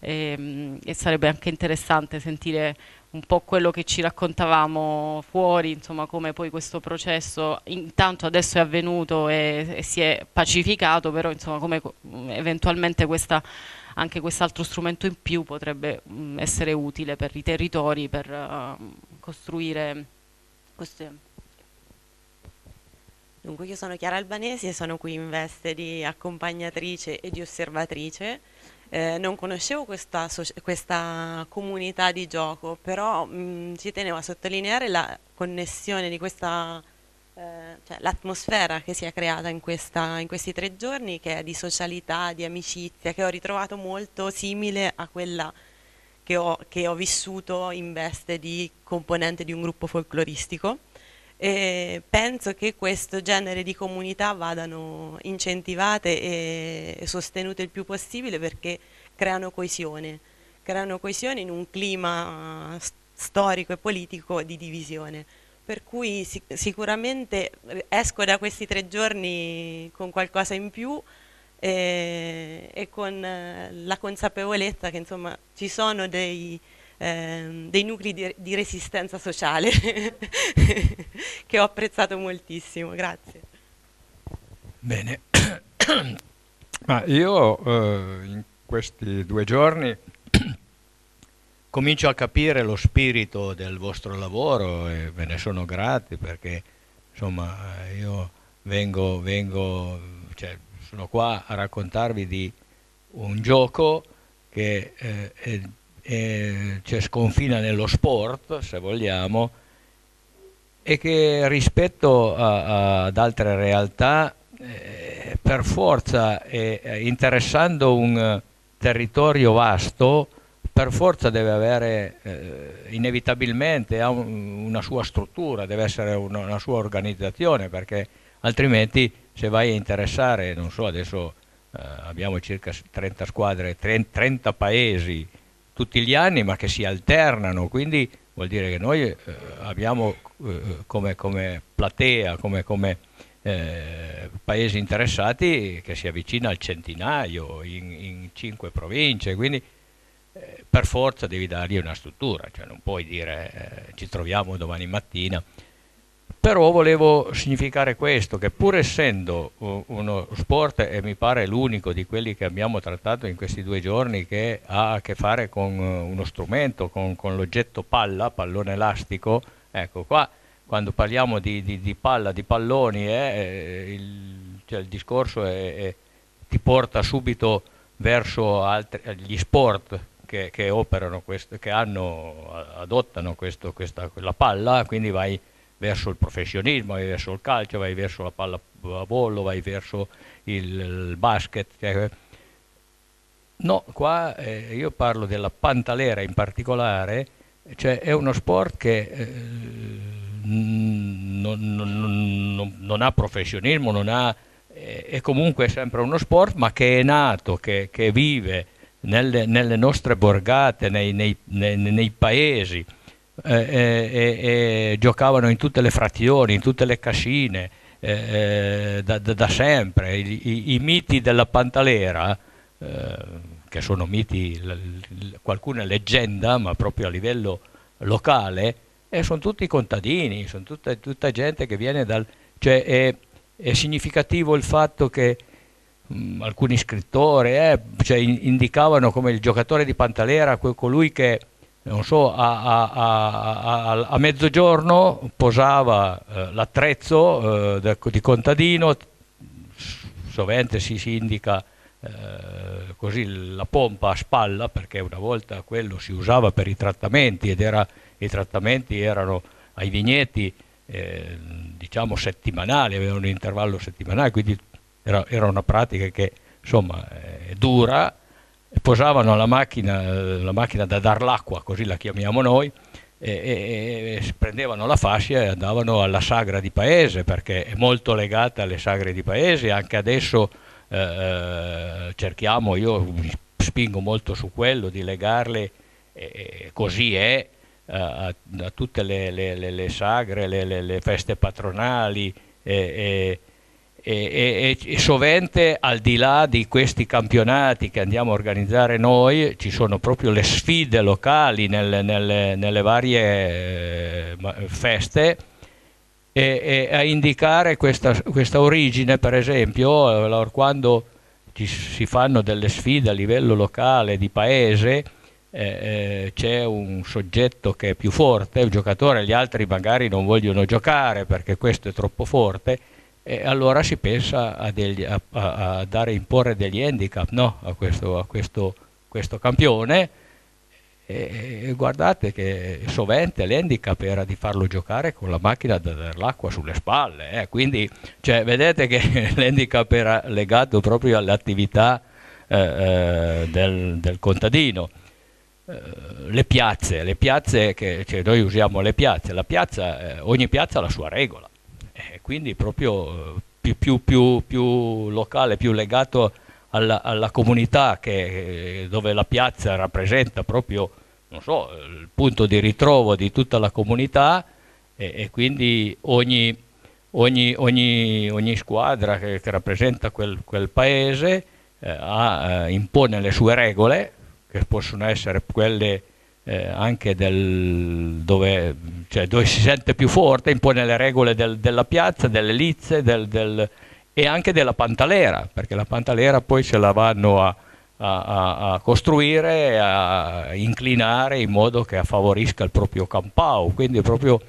ehm, e sarebbe anche interessante sentire un po' quello che ci raccontavamo fuori, insomma come poi questo processo intanto adesso è avvenuto e, e si è pacificato, però insomma come eventualmente questa anche quest'altro strumento in più potrebbe mh, mm, essere utile per i territori per uh, costruire queste... Dunque io sono Chiara Albanesi e sono qui in veste di accompagnatrice e di osservatrice. Eh, non conoscevo questa, questa, comunità di gioco, però mh, mm, ci tenevo a sottolineare la connessione di questa eh, cioè, l'atmosfera che si è creata in, questa, in, questi tre giorni, che è di socialità, di amicizia, che ho ritrovato molto simile a quella che ho, che ho vissuto in veste di componente di un gruppo folcloristico. E penso che questo genere di comunità vadano incentivate e sostenute il più possibile perché creano coesione, creano coesione in un clima eh, storico e politico di divisione per cui sic sicuramente eh, esco da questi tre giorni con qualcosa in più eh, e con eh, la consapevolezza che insomma ci sono dei, eh, dei nuclei di, di, resistenza sociale che ho apprezzato moltissimo, grazie. Bene, ma io eh, in questi due giorni comincio a capire lo spirito del vostro lavoro e ve ne sono grati perché insomma io vengo, vengo cioè, sono qua a raccontarvi di un gioco che eh, è, è, cioè, sconfina nello sport se vogliamo e che rispetto a, a, ad altre realtà eh, per forza eh, interessando un territorio vasto per forza deve avere eh, inevitabilmente un, una sua struttura, deve essere una, una, sua organizzazione, perché altrimenti se vai a interessare, non so, adesso eh, abbiamo circa 30 squadre, 30 paesi tutti gli anni, ma che si alternano, quindi vuol dire che noi eh, abbiamo eh, come, come, platea, come, come eh, paesi interessati che si avvicina al centinaio in, in cinque province, quindi eh, per forza devi dargli una struttura, cioè non puoi dire eh, ci troviamo domani mattina. Però volevo significare questo, che pur essendo uno sport, e mi pare l'unico di quelli che abbiamo trattato in questi due giorni, che ha a che fare con eh, uno strumento, con, con l'oggetto palla, pallone elastico, ecco qua quando parliamo di, di, di, palla, di palloni, eh, eh il, cioè il, discorso è, è, ti porta subito verso altri, gli sport che, che, operano questo, che hanno, adottano questo, questa, quella palla, quindi vai verso il professionismo, vai verso il calcio, vai verso la palla a bollo, vai verso il, il basket. Cioè, no, qua eh, io parlo della pantalera in particolare, cioè è uno sport che eh, non, non, non, non, ha professionismo, ha, eh, è comunque sempre uno sport, ma che è nato, che, che vive nelle, nelle nostre borgate, nei, nei, nei, nei paesi, eh, eh, eh, giocavano in tutte le frazioni, in tutte le cascine, eh, eh, da, da, da, sempre. I, i, I, miti della Pantalera, eh, che sono miti, l, l, qualcuna leggenda, ma proprio a livello locale, sono tutti contadini, sono tutta, tutta gente che viene dal... Cioè è, è significativo il fatto che mh, mm, alcuni scrittori eh, cioè, in, indicavano come il giocatore di Pantalera, quel, colui che so, a, a, a, a, mezzogiorno posava eh, l'attrezzo eh, di contadino, sovente si, si indica eh, così la pompa a spalla perché una volta quello si usava per i trattamenti ed era, i trattamenti erano ai vigneti eh, diciamo settimanali, avevano un intervallo settimanale, quindi era, era una pratica che insomma è eh, dura, posavano la macchina, la macchina da dar l'acqua, così la chiamiamo noi, e, e, e, prendevano la fascia e andavano alla sagra di paese perché è molto legata alle sagre di paese, anche adesso eh, eh cerchiamo, io mi spingo molto su quello, di legarle, eh, così è, eh, a, a, tutte le, le, le, le sagre, le, feste patronali. Eh, e, e, e, sovente al di là di questi campionati che andiamo a organizzare noi ci sono proprio le sfide locali nelle, nelle, nelle varie eh, feste e, a indicare questa, questa, origine per esempio quando ci, si fanno delle sfide a livello locale di paese eh, eh c'è un soggetto che è più forte, un giocatore, gli altri magari non vogliono giocare perché questo è troppo forte e allora si pensa a, degli, a, a dare, imporre degli handicap no? a, questo, a questo, questo, campione. E, e guardate che sovente l'handicap era di farlo giocare con la macchina da dare l'acqua sulle spalle. Eh? Quindi cioè, vedete che l'handicap era legato proprio all'attività eh, eh, del, del, contadino. Eh, le piazze, le piazze che cioè, noi usiamo le piazze, la piazza, eh, ogni piazza ha la sua regola quindi proprio più, eh, più, più, più locale, più legato alla, alla comunità che, eh, dove la piazza rappresenta proprio so, il punto di ritrovo di tutta la comunità e, e quindi ogni, ogni, ogni, ogni squadra che, che, rappresenta quel, quel paese eh, ha, eh, impone le sue regole che possono essere quelle eh, anche del, dove, cioè, dove, si sente più forte, impone le regole del, della piazza, delle lizze del, e anche della pantalera, perché la pantalera poi se la vanno a, a, a costruire, a inclinare in modo che favorisca il proprio campau, quindi proprio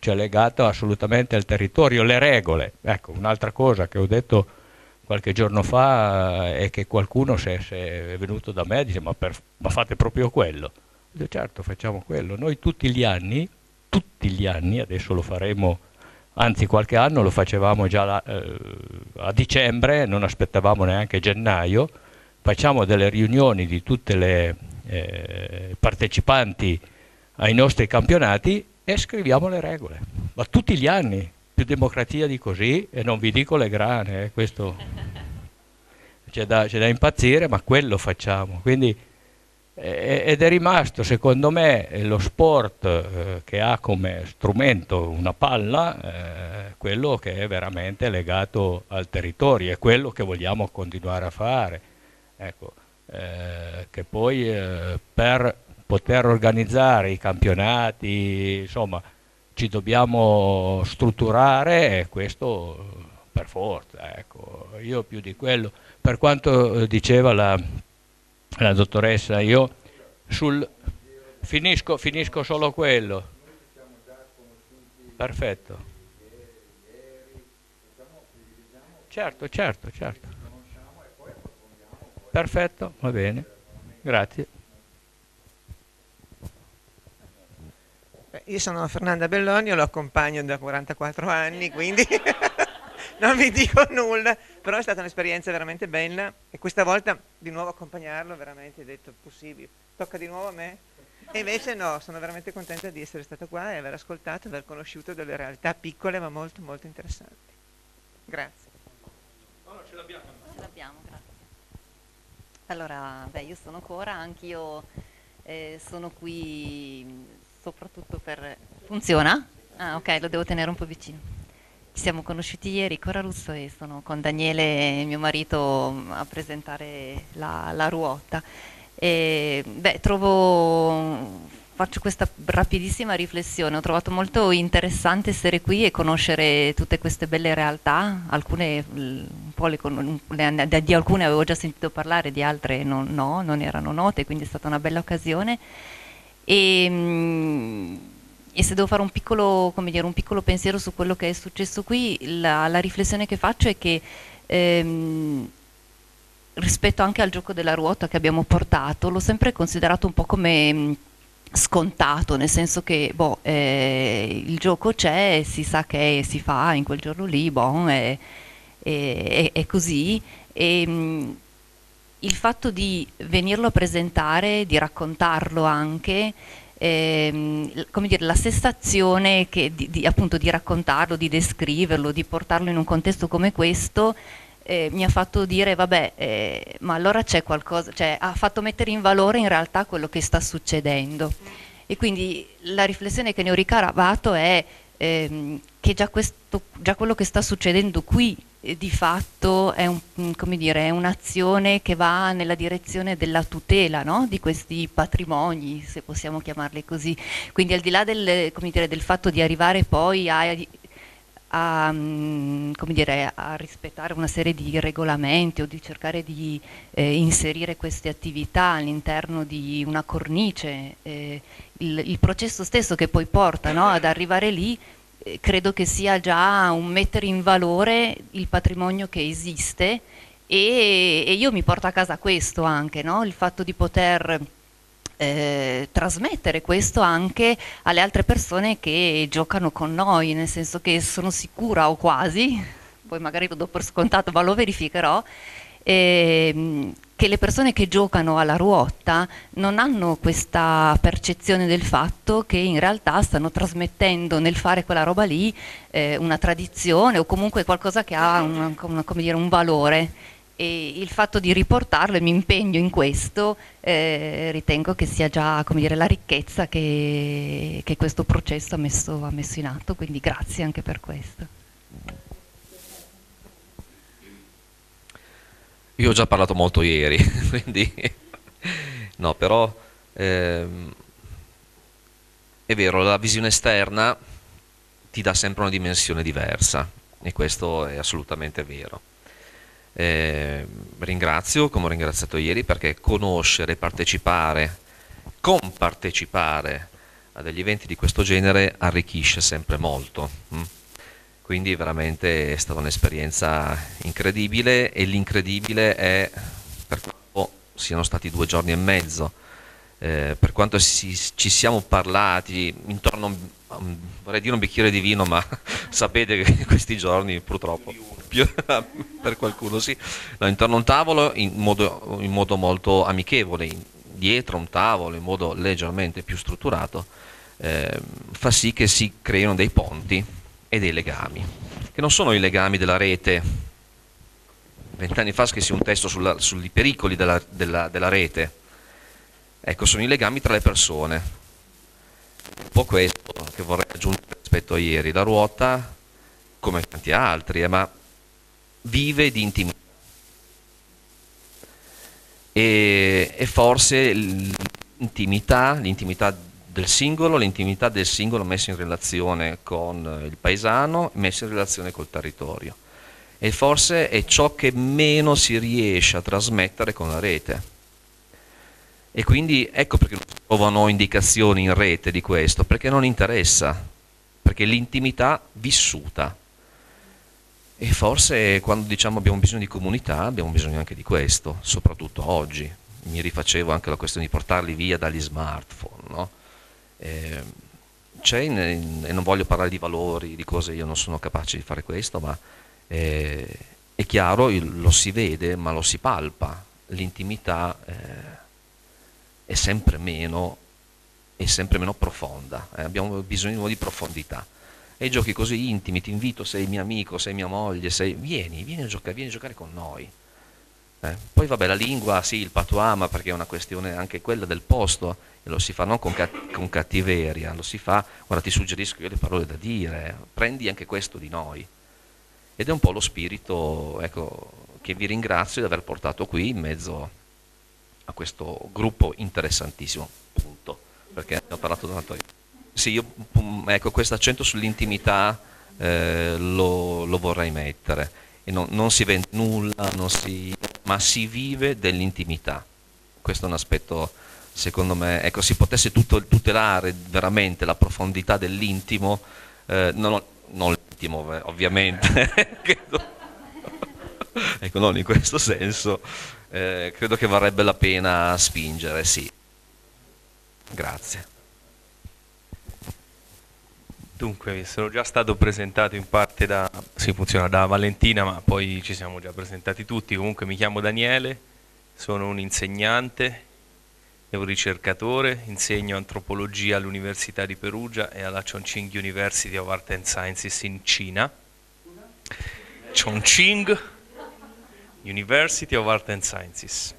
cioè, legato assolutamente al territorio, le regole. Ecco, un'altra cosa che ho detto qualche giorno fa eh, è che qualcuno se, se è venuto da me e dice ma, per, ma fate proprio quello. Dice, eh, certo, facciamo quello. Noi tutti gli anni, tutti gli anni, adesso lo faremo, anzi qualche anno lo facevamo già la, eh, a dicembre, non aspettavamo neanche gennaio, facciamo delle riunioni di tutte le eh, partecipanti ai nostri campionati e scriviamo le regole. Ma tutti gli anni, più democrazia di così, e non vi dico le grane, eh, questo c'è da, da impazzire, ma quello facciamo. Quindi eh, ed è rimasto secondo me lo sport eh, che ha come strumento una palla eh, quello che è veramente legato al territorio è quello che vogliamo continuare a fare ecco, eh, che poi eh, per poter organizzare i campionati insomma ci dobbiamo strutturare e questo per forza ecco. io più di quello per quanto eh, diceva la la dottoressa, io sul... finisco, finisco solo quello. Perfetto. Certo, certo, certo. Perfetto, va bene. Grazie. Beh, io sono Fernanda Bellonio, lo accompagno da 44 anni, quindi... non vi dico nulla, però è stata un'esperienza veramente bella e questa volta di nuovo accompagnarlo veramente ho detto possibile, tocca di nuovo a me. E invece no, sono veramente contenta di essere stata qua e aver ascoltato, e aver conosciuto delle realtà piccole ma molto molto interessanti. Grazie. Oh, ce l'abbiamo. Ce l'abbiamo, grazie. Allora, beh, io sono Cora, anch'io eh, sono qui soprattutto per... Funziona? Ah, ok, lo devo tenere un po' vicino siamo conosciuti ieri, Cora Russo, e sono con Daniele, mio marito, a presentare la, la ruota. E, beh, trovo, faccio questa rapidissima riflessione, ho trovato molto interessante essere qui e conoscere tutte queste belle realtà, alcune, le, di alcune avevo già sentito parlare, di altre non, no, non erano note, quindi è stata una bella occasione. E, mm, e se devo fare un piccolo, dire, un piccolo, pensiero su quello che è successo qui, la, la riflessione che faccio è che ehm, rispetto anche al gioco della ruota che abbiamo portato, l'ho sempre considerato un po' come mm, scontato, nel senso che boh, eh, il gioco c'è, si sa che si fa in quel giorno lì, bon, è, è, è così. E, mh, mm, il fatto di venirlo a presentare, di raccontarlo anche, ehm, come dire, la sensazione che, di, di, appunto, di raccontarlo, di descriverlo, di portarlo in un contesto come questo eh, mi ha fatto dire vabbè eh, ma allora c'è qualcosa, cioè ha fatto mettere in valore in realtà quello che sta succedendo e quindi la riflessione che ne ho ricavato è ehm, che già, questo, già quello che sta succedendo qui di fatto mm, è, un'azione che va nella direzione della tutela no? di questi patrimoni, se possiamo chiamarli così. Quindi al di là del, dire, del fatto di arrivare poi a, a, mm, dire, a, rispettare una serie di regolamenti o di cercare di eh, inserire queste attività all'interno di una cornice, eh, il, il, processo stesso che poi porta no? ad arrivare lì credo che sia già un mettere in valore il patrimonio che esiste e, e io mi porto a casa questo anche, no? il fatto di poter eh, trasmettere questo anche alle altre persone che giocano con noi, nel senso che sono sicura o quasi, poi magari lo do per scontato ma lo verificherò, eh, che le persone che giocano alla ruota non hanno questa percezione del fatto che in realtà stanno trasmettendo nel fare quella roba lì eh, una tradizione o comunque qualcosa che ha un, un, dire, un valore e il fatto di riportarlo e mi impegno in questo eh, ritengo che sia già dire, la ricchezza che, che, questo processo ha messo, ha messo in atto, quindi grazie anche per questo. Io ho già parlato molto ieri, quindi no, però ehm, è vero, la visione esterna ti dà sempre una dimensione diversa e questo è assolutamente vero. Eh, ringrazio, come ho ringraziato ieri, perché conoscere, partecipare, compartecipare a degli eventi di questo genere arricchisce sempre molto. Hm? quindi veramente è stata un'esperienza incredibile e l'incredibile è per quanto siano stati due giorni e mezzo, eh, per quanto si, ci siamo parlati intorno, a, vorrei dire un bicchiere di vino, ma sapete che questi giorni purtroppo più, per qualcuno sì, no, intorno a un tavolo in modo, in modo molto amichevole, in, dietro un tavolo in modo leggermente più strutturato, eh, fa sì che si creino dei ponti e dei legami, che non sono i legami della rete. Vent'anni fa scrissi un testo sulla, sui pericoli della, della, della rete. Ecco, sono i legami tra le persone. Un po' questo che vorrei aggiungere rispetto a ieri. La ruota, come tanti altri, eh, ma vive di intimità. E, e forse l'intimità, l'intimità del singolo, l'intimità del singolo messa in relazione con eh, il paesano, messa in relazione col territorio. E forse è ciò che meno si riesce a trasmettere con la rete. E quindi ecco perché non si trovano indicazioni in rete di questo, perché non interessa, perché l'intimità vissuta. E forse quando diciamo abbiamo bisogno di comunità abbiamo bisogno anche di questo, soprattutto oggi. Mi rifacevo anche alla questione di portarli via dagli smartphone, no? Eh, c'è e non voglio parlare di valori, di cose, io non sono capace di fare questo, ma eh, è chiaro, lo si vede, ma lo si palpa. L'intimità eh, è sempre meno è sempre meno profonda, eh, abbiamo bisogno di profondità. E i giochi così intimi, ti invito, sei mio amico, sei mia moglie, sei... vieni, vieni a giocare, vieni a giocare con noi. Eh? Poi vabbè la lingua, sì, il patuama, perché è una questione anche quella del posto, e lo si fa non con, cat- con cattiveria, lo si fa, guarda ti suggerisco io le parole da dire, prendi anche questo di noi. Ed è un po' lo spirito ecco, che vi ringrazio di aver portato qui in mezzo a questo gruppo interessantissimo, punto, perché ne ho parlato tanto io. Sì, io mm, ecco, questo accento sull'intimità eh, lo, lo vorrei mettere. E non, non, si vende nulla, non si ma si vive dell'intimità. Questo è un aspetto, secondo me, ecco, si potesse tutelare veramente la profondità dell'intimo, eh, non, non l'intimo ovviamente, ecco, non in questo senso, eh, credo che varrebbe la pena spingere, sì. Grazie. Dunque, sono già stato presentato in parte da, sì, funziona, da Valentina, ma poi ci siamo già presentati tutti. Comunque mi chiamo Daniele, sono un insegnante e un ricercatore, insegno antropologia all'Università di Perugia e alla Chongqing University of Art and Sciences in Cina. Chongqing University of Art and Sciences.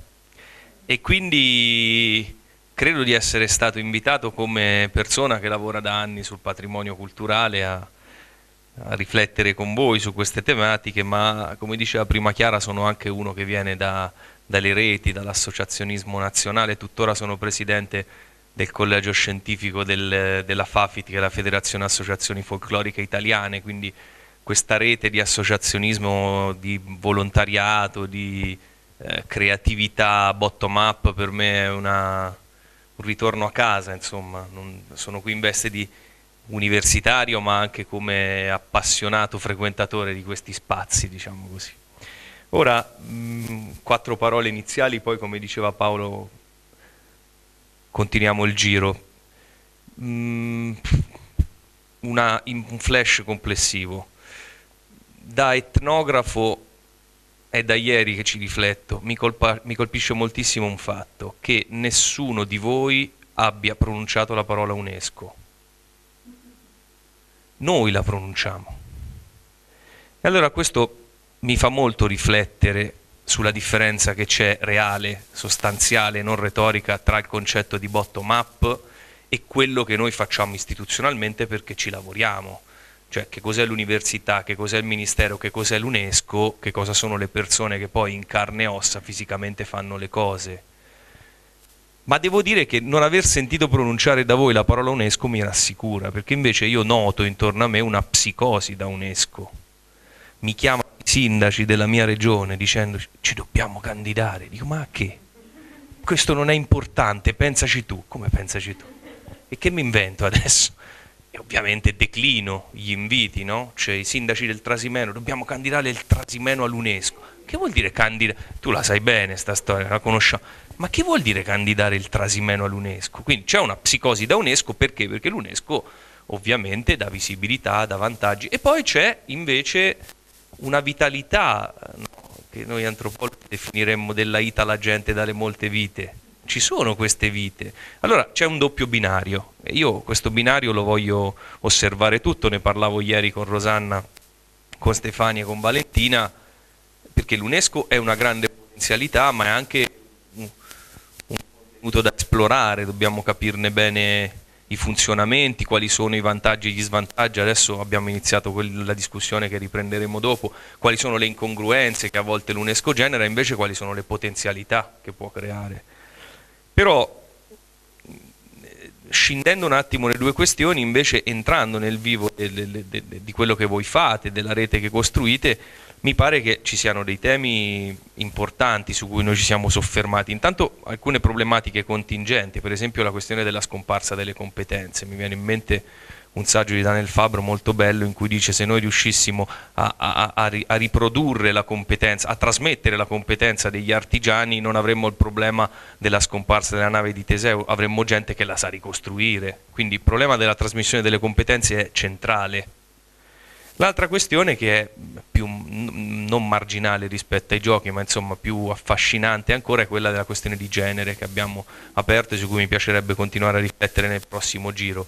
E quindi credo di essere stato invitato come persona che lavora da anni sul patrimonio culturale a, a riflettere con voi su queste tematiche, ma come diceva prima Chiara sono anche uno che viene da, dalle reti, dall'associazionismo nazionale, tuttora sono presidente del collegio scientifico del, della FAFIT, che è la Federazione Associazioni Folcloriche Italiane, quindi questa rete di associazionismo, di volontariato, di eh, creatività bottom up per me è una, un ritorno a casa, insomma, non, sono qui in veste di universitario ma anche come appassionato frequentatore di questi spazi, diciamo così. Ora, mh, mm, quattro parole iniziali, poi come diceva Paolo continuiamo il giro. Mh, mm, una, un flash complessivo. Da etnografo è da ieri che ci rifletto, mi, colpa, mi colpisce moltissimo un fatto, che nessuno di voi abbia pronunciato la parola UNESCO. Noi la pronunciamo. E allora questo mi fa molto riflettere sulla differenza che c'è reale, sostanziale, non retorica tra il concetto di bottom up e quello che noi facciamo istituzionalmente perché ci lavoriamo cioè che cos'è l'università, che cos'è il ministero, che cos'è l'UNESCO, che cosa sono le persone che poi in carne e ossa fisicamente fanno le cose. Ma devo dire che non aver sentito pronunciare da voi la parola UNESCO mi rassicura, perché invece io noto intorno a me una psicosi da UNESCO. Mi chiamano i sindaci della mia regione dicendo ci dobbiamo candidare. Dico ma che? Questo non è importante, pensaci tu. Come pensaci tu? E che mi invento adesso? e ovviamente declino gli inviti, no? Cioè i sindaci del Trasimeno, dobbiamo candidare il Trasimeno all'UNESCO. Che vuol dire candidare? Tu la sai bene sta storia, la conosciamo. Ma che vuol dire candidare il Trasimeno all'UNESCO? Quindi c'è una psicosi da UNESCO perché? Perché l'UNESCO ovviamente dà visibilità, dà vantaggi. E poi c'è invece una vitalità eh, no? che noi antropologi definiremmo della ita la gente dalle molte vite ci sono queste vite. Allora c'è un doppio binario. Io questo binario lo voglio osservare tutto, ne parlavo ieri con Rosanna, con Stefania e con Valentina, perché l'UNESCO è una grande potenzialità, ma è anche un, un contenuto da esplorare, dobbiamo capirne bene i funzionamenti, quali sono i vantaggi e gli svantaggi, adesso abbiamo iniziato la discussione che riprenderemo dopo, quali sono le incongruenze che a volte l'UNESCO genera, invece quali sono le potenzialità che può creare. Però eh, scindendo un attimo le due questioni, invece entrando nel vivo de, de, de, di quello che voi fate, della rete che costruite, mi pare che ci siano dei temi importanti su cui noi ci siamo soffermati. Intanto alcune problematiche contingenti, per esempio la questione della scomparsa delle competenze, mi viene in mente un saggio di Daniel Fabro molto bello in cui dice se noi riuscissimo a, a, a, a, riprodurre la competenza, a trasmettere la competenza degli artigiani non avremmo il problema della scomparsa della nave di Teseo, avremmo gente che la sa ricostruire. Quindi il problema della trasmissione delle competenze è centrale. L'altra questione che è più non marginale rispetto ai giochi, ma insomma più affascinante ancora è quella della questione di genere che abbiamo aperto e su cui mi piacerebbe continuare a riflettere nel prossimo giro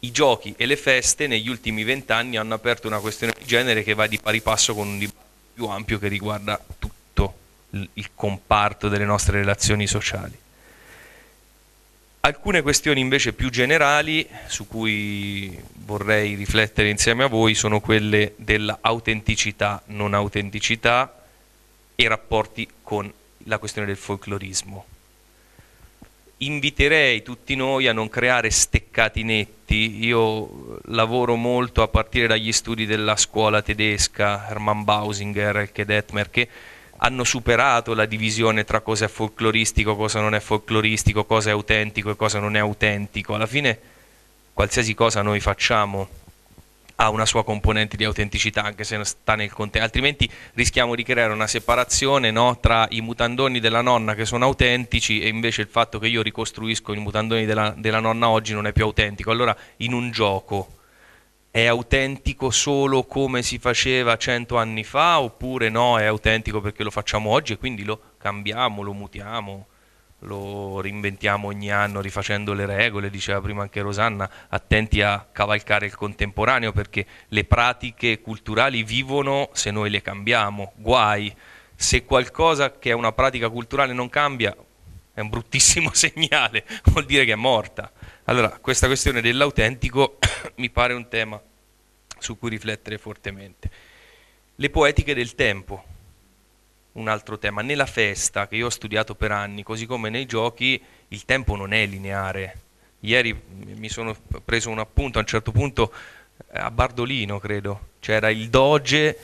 i giochi e le feste negli ultimi vent'anni hanno aperto una questione di genere che va di pari passo con un dibattito più ampio che riguarda tutto il comparto delle nostre relazioni sociali. Alcune questioni invece più generali su cui vorrei riflettere insieme a voi sono quelle dell'autenticità, non autenticità e rapporti con la questione del folclorismo inviterei tutti noi a non creare steccati netti. Io lavoro molto a partire dagli studi della scuola tedesca, Hermann Bausinger e Kedetmer, che hanno superato la divisione tra cosa è folcloristico, cosa non è folcloristico, cosa è autentico e cosa non è autentico. Alla fine qualsiasi cosa noi facciamo ha una sua componente di autenticità anche se sta nel contesto, altrimenti rischiamo di creare una separazione no, tra i mutandoni della nonna che sono autentici e invece il fatto che io ricostruisco i mutandoni della, della nonna oggi non è più autentico. Allora in un gioco è autentico solo come si faceva cento anni fa oppure no, è autentico perché lo facciamo oggi e quindi lo cambiamo, lo mutiamo? lo reinventiamo ogni anno rifacendo le regole, diceva prima anche Rosanna, attenti a cavalcare il contemporaneo perché le pratiche culturali vivono se noi le cambiamo, guai, se qualcosa che è una pratica culturale non cambia è un bruttissimo segnale, vuol dire che è morta. Allora questa questione dell'autentico mi pare un tema su cui riflettere fortemente. Le poetiche del tempo un altro tema. Nella festa, che io ho studiato per anni, così come nei giochi, il tempo non è lineare. Ieri mi sono preso un appunto, a un certo punto eh, a Bardolino, credo, c'era il doge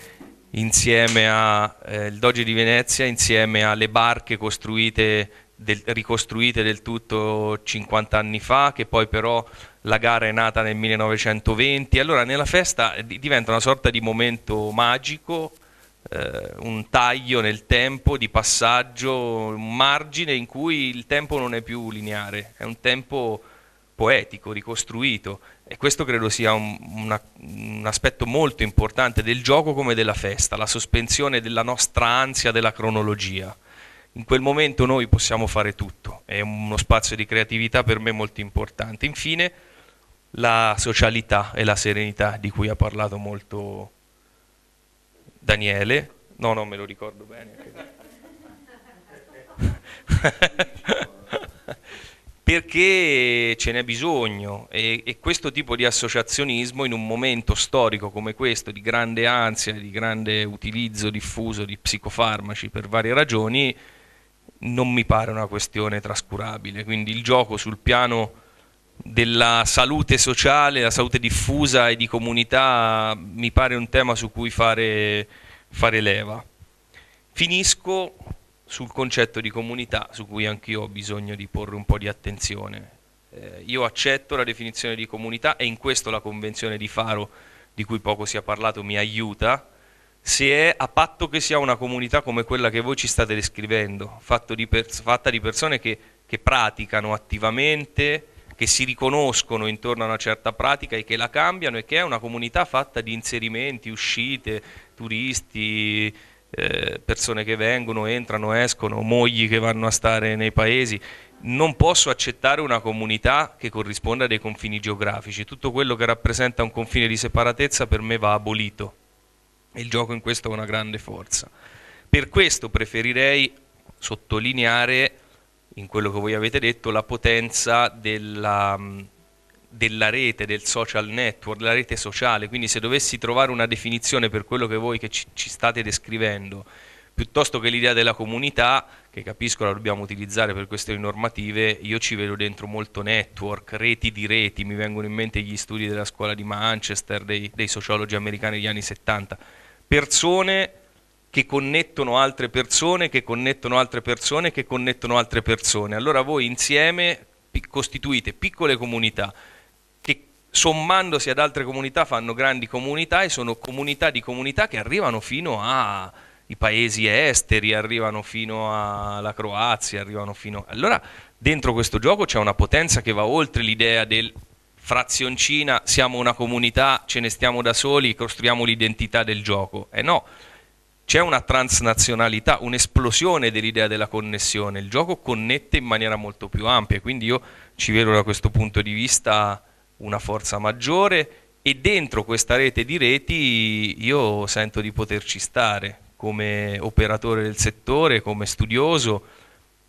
insieme a eh, il doge di Venezia insieme alle barche costruite del, ricostruite del tutto 50 anni fa, che poi però la gara è nata nel 1920. Allora nella festa eh, diventa una sorta di momento magico eh, un taglio nel tempo di passaggio, un margine in cui il tempo non è più lineare, è un tempo poetico, ricostruito e questo credo sia un, una, un aspetto molto importante del gioco come della festa, la sospensione della nostra ansia della cronologia. In quel momento noi possiamo fare tutto, è uno spazio di creatività per me molto importante. Infine la socialità e la serenità di cui ha parlato molto Daniele, no, non me lo ricordo bene. perché ce n'è bisogno e, e, questo tipo di associazionismo in un momento storico come questo di grande ansia, di grande utilizzo diffuso di psicofarmaci per varie ragioni non mi pare una questione trascurabile, quindi il gioco sul piano della salute sociale, la salute diffusa e di comunità mi pare un tema su cui fare, fare leva. Finisco sul concetto di comunità su cui anch'io ho bisogno di porre un po' di attenzione. Eh, io accetto la definizione di comunità e in questo la Convenzione di Faro, di cui poco si è parlato, mi aiuta, se è a patto che sia una comunità come quella che voi ci state descrivendo, di fatta di persone che, che praticano attivamente che si riconoscono intorno a una certa pratica e che la cambiano e che è una comunità fatta di inserimenti, uscite, turisti, eh, persone che vengono, entrano, escono, mogli che vanno a stare nei paesi. Non posso accettare una comunità che corrisponda a dei confini geografici. Tutto quello che rappresenta un confine di separatezza per me va abolito. il gioco in questo ha una grande forza. Per questo preferirei sottolineare in quello che voi avete detto, la potenza della, mm, della rete, del social network, della rete sociale. Quindi se dovessi trovare una definizione per quello che voi che ci, ci state descrivendo, piuttosto che l'idea della comunità, che capisco la dobbiamo utilizzare per questioni normative, io ci vedo dentro molto network, reti di reti, mi vengono in mente gli studi della scuola di Manchester, dei, dei sociologi americani degli anni 70, persone che connettono altre persone, che connettono altre persone, che connettono altre persone. Allora voi insieme costituite piccole comunità che sommandosi ad altre comunità fanno grandi comunità e sono comunità di comunità che arrivano fino ai paesi esteri, arrivano fino alla Croazia, arrivano fino... Allora dentro questo gioco c'è una potenza che va oltre l'idea del frazioncina, siamo una comunità, ce ne stiamo da soli, costruiamo l'identità del gioco. Eh no, c'è una transnazionalità, un'esplosione dell'idea della connessione, il gioco connette in maniera molto più ampia, quindi io ci vedo da questo punto di vista una forza maggiore e dentro questa rete di reti io sento di poterci stare come operatore del settore, come studioso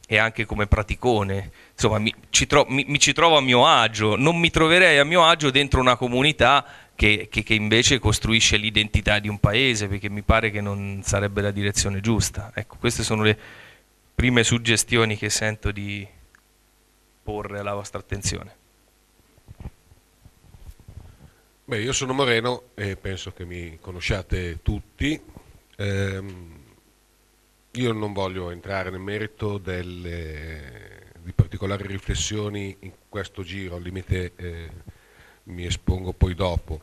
e anche come praticone. Insomma, mi ci, mi, mi ci trovo a mio agio, non mi troverei a mio agio dentro una comunità che, che, che, invece costruisce l'identità di un paese, perché mi pare che non sarebbe la direzione giusta. Ecco, queste sono le prime suggestioni che sento di porre alla vostra attenzione. Beh, io sono Moreno e penso che mi conosciate tutti. Ehm, io non voglio entrare nel merito delle, di particolari riflessioni in questo giro, al limite... Eh, mi espongo poi dopo.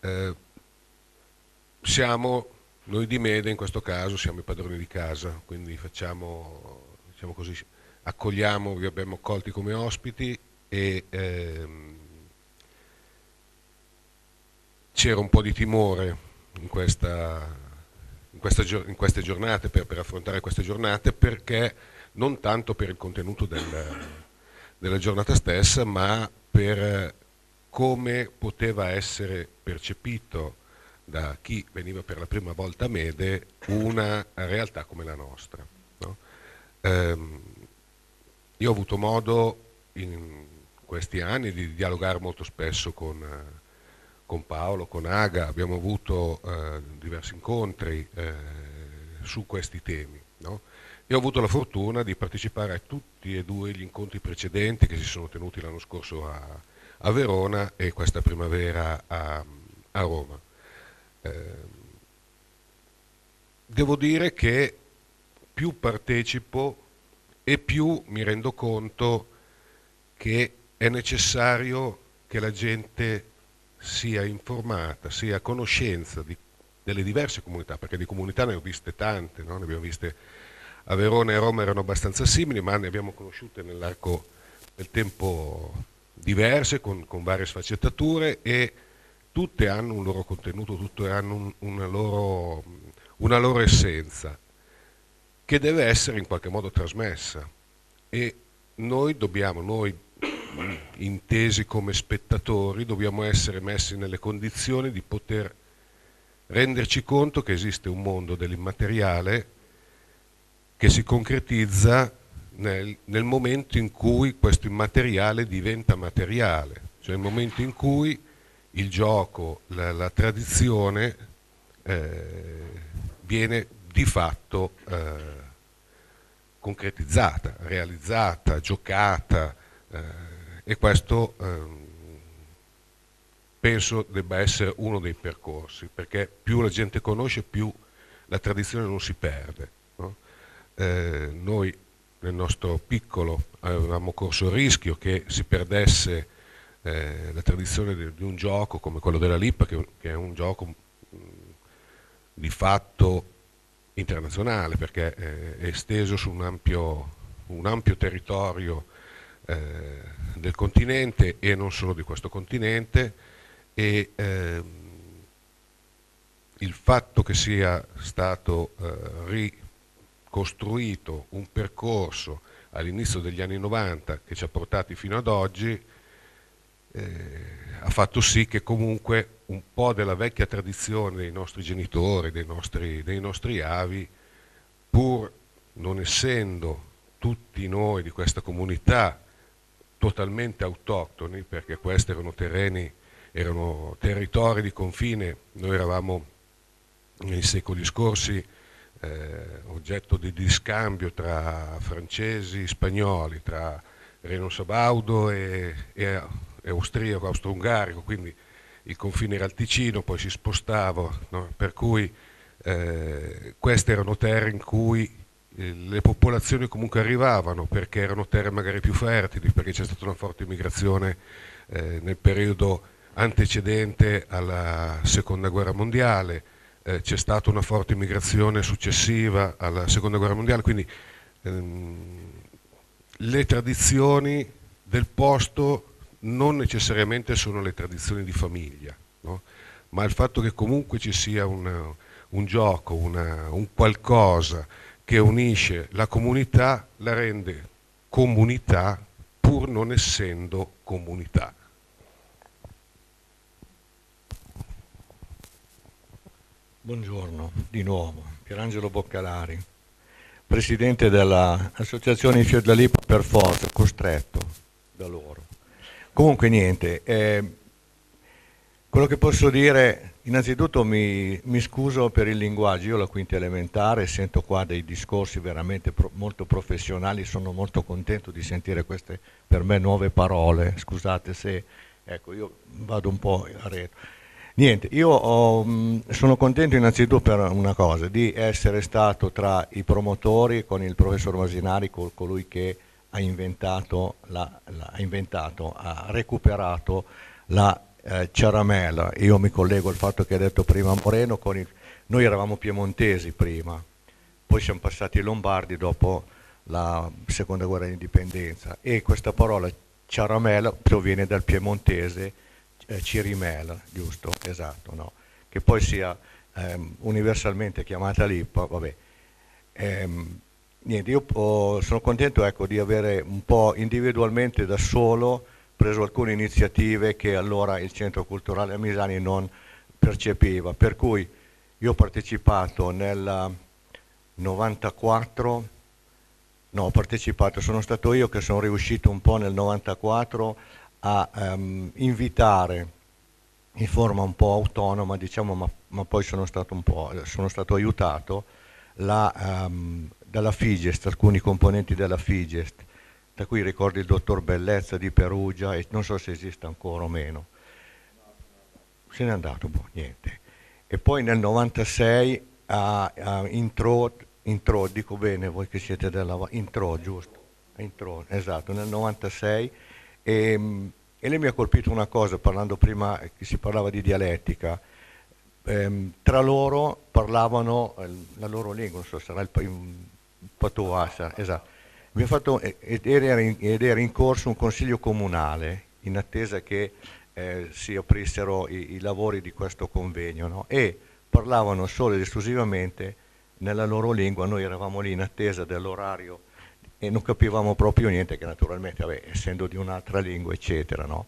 Eh, siamo noi di Mede in questo caso siamo i padroni di casa, quindi facciamo, diciamo così, accogliamo, vi abbiamo accolti come ospiti e ehm, c'era un po' di timore in, questa, in, questa, in queste giornate, per, per, affrontare queste giornate, perché non tanto per il contenuto del, della giornata stessa, ma per come poteva essere percepito da chi veniva per la prima volta a Mede una realtà come la nostra. No? Ehm, io ho avuto modo in questi anni di dialogare molto spesso con, con Paolo, con Aga, abbiamo avuto eh, diversi incontri eh, su questi temi. No? Io ho avuto la fortuna di partecipare a tutti e due gli incontri precedenti che si sono tenuti l'anno scorso a, a Verona e questa primavera a, a Roma. Ehm, devo dire che più partecipo e più mi rendo conto che è necessario che la gente sia informata, sia a conoscenza di, delle diverse comunità, perché di comunità ne ho viste tante, no? ne abbiamo viste a Verona e a Roma erano abbastanza simili, ma ne abbiamo conosciute nell'arco del tempo diverse, con, con, varie sfaccettature e tutte hanno un loro contenuto, tutte hanno un, una, loro, una loro essenza che deve essere in qualche modo trasmessa e noi dobbiamo, noi intesi come spettatori, dobbiamo essere messi nelle condizioni di poter renderci conto che esiste un mondo dell'immateriale che si concretizza nel, nel momento in cui questo immateriale diventa materiale, cioè il momento in cui il gioco, la, la tradizione eh, viene di fatto eh, concretizzata, realizzata, giocata eh, e questo ehm, penso debba essere uno dei percorsi, perché più la gente conosce più la tradizione non si perde. No? Eh, noi nel nostro piccolo avevamo corso il rischio che si perdesse eh, la tradizione di, di, un gioco come quello della Lippa, che, che è un gioco mh, mm, di fatto internazionale perché eh, è esteso su un ampio, un ampio territorio eh, del continente e non solo di questo continente e ehm, il fatto che sia stato eh, ri, costruito un percorso all'inizio degli anni 90 che ci ha portati fino ad oggi eh, ha fatto sì che comunque un po' della vecchia tradizione dei nostri genitori, dei nostri, dei nostri avi, pur non essendo tutti noi di questa comunità totalmente autoctoni, perché questi erano terreni, erano territori di confine, noi eravamo nei secoli scorsi eh, oggetto di, di, scambio tra francesi e spagnoli, tra Reno Sabaudo e, e, e austriaco, austro-ungarico, quindi il confine era il Ticino, poi si spostava, no? per cui eh, queste erano terre in cui eh, le popolazioni comunque arrivavano perché erano terre magari più fertili, perché c'è stata una forte immigrazione eh, nel periodo antecedente alla seconda guerra mondiale, eh, c'è stata una forte immigrazione successiva alla seconda guerra mondiale, quindi ehm, le tradizioni del posto non necessariamente sono le tradizioni di famiglia, no? ma il fatto che comunque ci sia una, un gioco, una, un qualcosa che unisce la comunità la rende comunità pur non essendo comunità. Buongiorno di nuovo, Pierangelo Boccalari, presidente dell'associazione Fiordalì per forza, costretto da loro. Comunque niente, eh, quello che posso dire, innanzitutto mi, mi, scuso per il linguaggio, io la quinta elementare, sento qua dei discorsi veramente pro, molto professionali, sono molto contento di sentire queste per me nuove parole, scusate se ecco, io vado un po' a retro. Niente, io oh, mm, sono contento innanzitutto per una cosa, di essere stato tra i promotori con il professor Masinari, col, colui che ha inventato, la, la, ha, inventato ha recuperato la eh, ciaramella. Io mi collego al fatto che ha detto prima Moreno, il, noi eravamo piemontesi prima, poi siamo passati ai Lombardi dopo la seconda guerra d'indipendenza e questa parola ciaramella proviene dal piemontese eh, Cirimel, giusto? Esatto, no? Che poi sia ehm, universalmente chiamata Lippa, vabbè. Ehm, niente, io oh, sono contento ecco, di avere un po' individualmente da solo preso alcune iniziative che allora il Centro Culturale a Misani non percepiva, per cui io ho partecipato nel 94, no ho partecipato, sono stato io che sono riuscito un po' nel 94 a ehm, invitare in forma un po' autonoma, diciamo, ma, ma poi sono stato, un po', sono stato aiutato la, ehm, dalla Figest, alcuni componenti della Figest, tra cui ricordo il dottor Bellezza di Perugia e non so se esiste ancora o meno. Se n'è andato, boh, niente. E poi nel 96 a, a intro, intro, dico bene voi che siete della... Intro, giusto? Intro, esatto, nel 96 e, ehm, e lei mi ha colpito una cosa, parlando prima che si parlava di dialettica, ehm, tra loro parlavano eh, la loro lingua, non so, sarà il, il patoasa, esatto. Fatto, ed, era in, ed, era in, corso un consiglio comunale in attesa che eh, si aprissero i, i, lavori di questo convegno no? e parlavano solo ed esclusivamente nella loro lingua, noi eravamo lì in attesa dell'orario e non capivamo proprio niente, che naturalmente, vabbè, essendo di un'altra lingua, eccetera, no?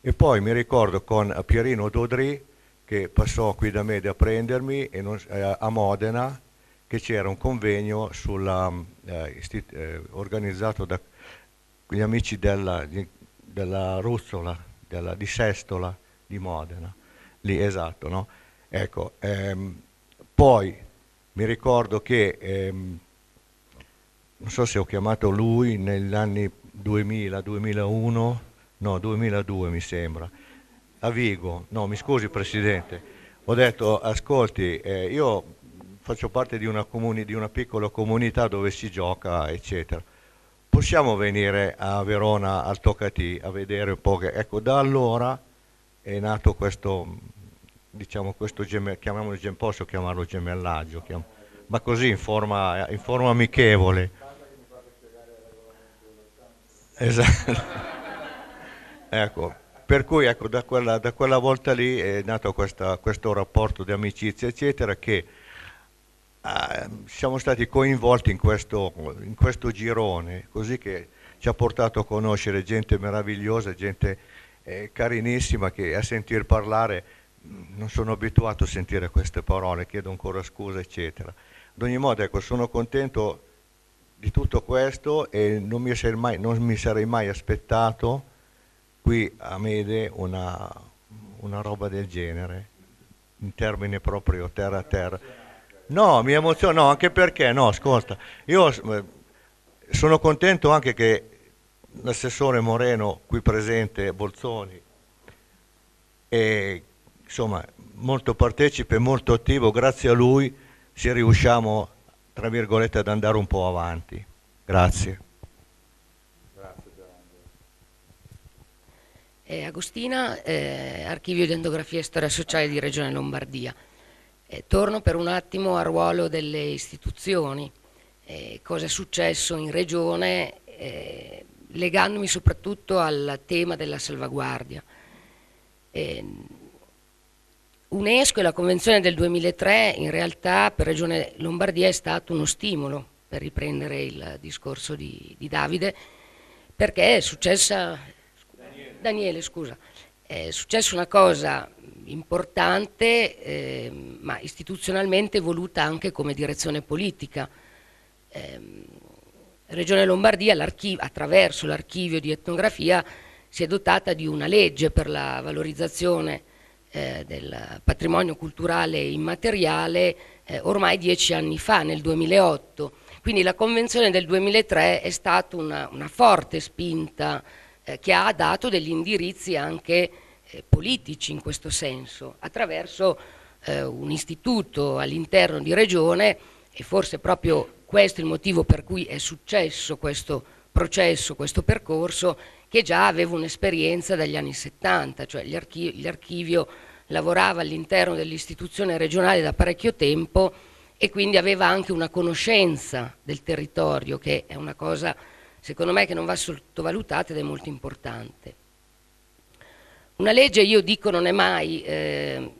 E poi mi ricordo con Pierino Dodri, che passò qui da me da prendermi non, eh, a Modena, che c'era un convegno sulla, eh, istit- eh, organizzato da gli amici della, di, della Ruzzola, della, di Sestola di Modena, lì esatto, no? Ecco, ehm, poi mi ricordo che ehm, non so se ho chiamato lui negli anni 2000, 2001, no 2002 mi sembra, a Vigo, no mi scusi Presidente, ho detto ascolti eh, io faccio parte di una, comuni, di una piccola comunità dove si gioca eccetera, possiamo venire a Verona al Toccati a vedere un po' che... Ecco da allora è nato questo, diciamo questo gemme, posso chiamarlo gemellaggio, chiam- ma così in forma, in forma amichevole. Esatto. ecco, per cui ecco, da, quella, da quella volta lì è nato questa, questo rapporto di amicizia, eccetera, che eh, siamo stati coinvolti in questo, in questo girone, così che ci ha portato a conoscere gente meravigliosa, gente eh, carinissima che a sentir parlare mm, non sono abituato a sentire queste parole, chiedo ancora scusa, eccetera. Ad ogni modo, ecco, sono contento di tutto questo e non mi sarei mai, mi sarei mai aspettato qui a Mede una, una, roba del genere, in termini proprio terra a terra. No, mi emoziono, no, anche perché, no, ascolta, io eh, sono contento anche che l'assessore Moreno, qui presente, Bolzoni, è insomma molto partecipe, molto attivo, grazie a lui se riusciamo a tra virgolette, ad andare un po' avanti. Grazie. Grazie eh, Agostina, eh, Archivio di Endografia e Storia Sociale di Regione Lombardia. Eh, torno per un attimo al ruolo delle istituzioni, eh, cosa è successo in Regione, eh, legandomi soprattutto al tema della salvaguardia. Eh, UNESCO e la Convenzione del 2003 in realtà per Regione Lombardia è stato uno stimolo per riprendere il discorso di, di Davide perché è successa, Daniele. Daniele, scusa, è successa una cosa importante eh, ma istituzionalmente voluta anche come direzione politica. Eh, Regione Lombardia attraverso l'archivio di etnografia si è dotata di una legge per la valorizzazione eh, del patrimonio culturale immateriale eh, ormai dieci anni fa, nel 2008. Quindi la Convenzione del 2003 è stata una, una forte spinta eh, che ha dato degli indirizzi anche eh, politici in questo senso, attraverso eh, un istituto all'interno di regione e forse proprio questo è il motivo per cui è successo questo processo, questo percorso che già avevo un'esperienza dagli anni 70, cioè l'archivio lavorava all'interno dell'istituzione regionale da parecchio tempo e quindi aveva anche una conoscenza del territorio, che è una cosa secondo me che non va sottovalutata ed è molto importante. Una legge, io dico, non è mai eh,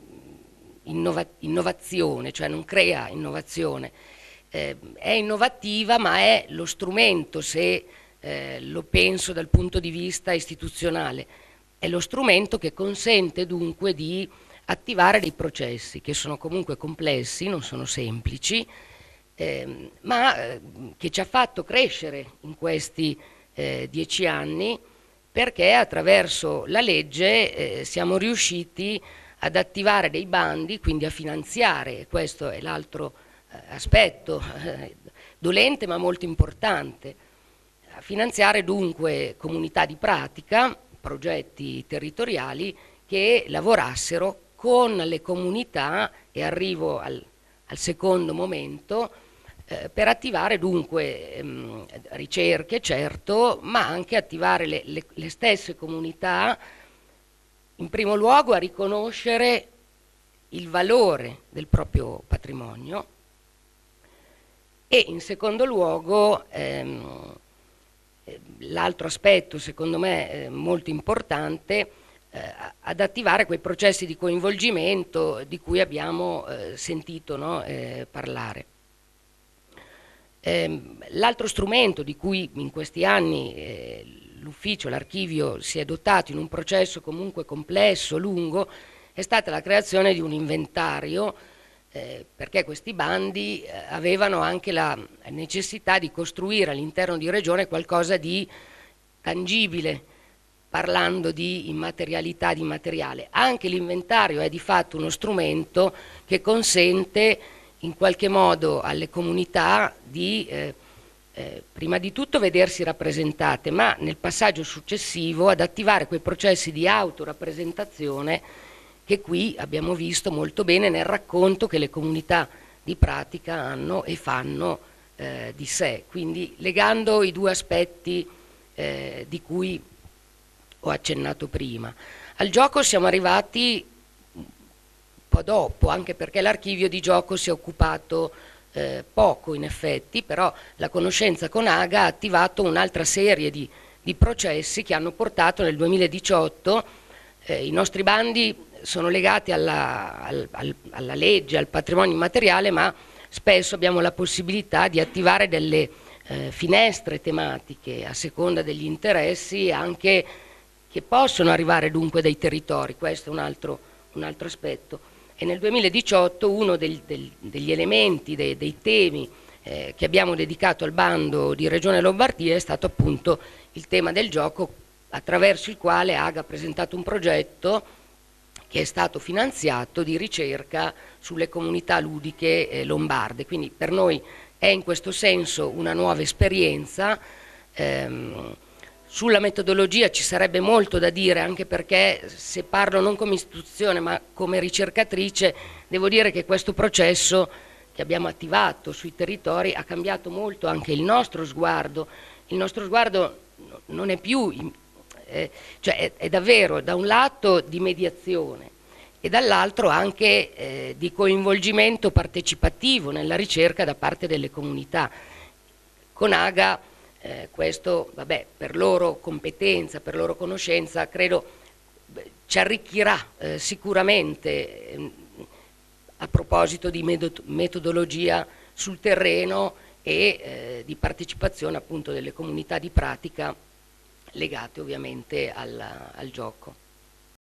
innova innovazione, cioè non crea innovazione, eh, è innovativa ma è lo strumento se eh, lo penso dal punto di vista istituzionale, è lo strumento che consente dunque di attivare dei processi che sono comunque complessi, non sono semplici, ehm, eh, ma che ci ha fatto crescere in questi eh, dieci anni perché attraverso la legge eh, siamo riusciti ad attivare dei bandi, quindi a finanziare, e questo è l'altro eh, aspetto dolente ma molto importante, a finanziare dunque comunità di pratica, progetti territoriali che lavorassero con le comunità e arrivo al, al secondo momento eh, per attivare dunque mh, ehm, ricerche certo ma anche attivare le, le, le stesse comunità in primo luogo a riconoscere il valore del proprio patrimonio e in secondo luogo ehm, l'altro aspetto secondo me eh, molto importante eh, ad attivare quei processi di coinvolgimento di cui abbiamo eh, sentito no, parlare. Ehm, l'altro strumento di cui in questi anni l'ufficio, l'archivio si è dotato in un processo comunque complesso, lungo, è stata la creazione di un inventario eh, perché questi bandi eh, avevano anche la necessità di costruire all'interno di regione qualcosa di tangibile, parlando di immaterialità di materiale. Anche l'inventario è di fatto uno strumento che consente in qualche modo alle comunità di eh, eh prima di tutto vedersi rappresentate, ma nel passaggio successivo ad attivare quei processi di autorappresentazione che qui abbiamo visto molto bene nel racconto che le comunità di pratica hanno e fanno eh, di sé. Quindi legando i due aspetti eh, di cui ho accennato prima. Al gioco siamo arrivati un po' dopo, anche perché l'archivio di gioco si è occupato eh, poco in effetti, però la conoscenza con AGA ha attivato un'altra serie di, di processi che hanno portato nel 2018 eh, i nostri bandi sono legati alla, al, alla, legge, al patrimonio immateriale, ma spesso abbiamo la possibilità di attivare delle eh, finestre tematiche a seconda degli interessi anche che possono arrivare dunque dai territori, questo è un altro, un altro aspetto. E nel 2018 uno del, del, degli elementi, dei, dei temi eh, che abbiamo dedicato al bando di Regione Lombardia è stato appunto il tema del gioco attraverso il quale AGA ha presentato un progetto che è stato finanziato di ricerca sulle comunità ludiche eh, lombarde. Quindi per noi è in questo senso una nuova esperienza. Ehm, sulla metodologia ci sarebbe molto da dire, anche perché se parlo non come istituzione ma come ricercatrice, devo dire che questo processo che abbiamo attivato sui territori ha cambiato molto anche il nostro sguardo. Il nostro sguardo non è più eh, cioè è, è, davvero da un lato di mediazione e dall'altro anche eh, di coinvolgimento partecipativo nella ricerca da parte delle comunità. Con AGA eh, questo, vabbè, per loro competenza, per loro conoscenza, credo ci arricchirà eh, sicuramente ehm, a proposito di metodologia sul terreno e eh, di partecipazione appunto delle comunità di pratica legate ovviamente al, al gioco.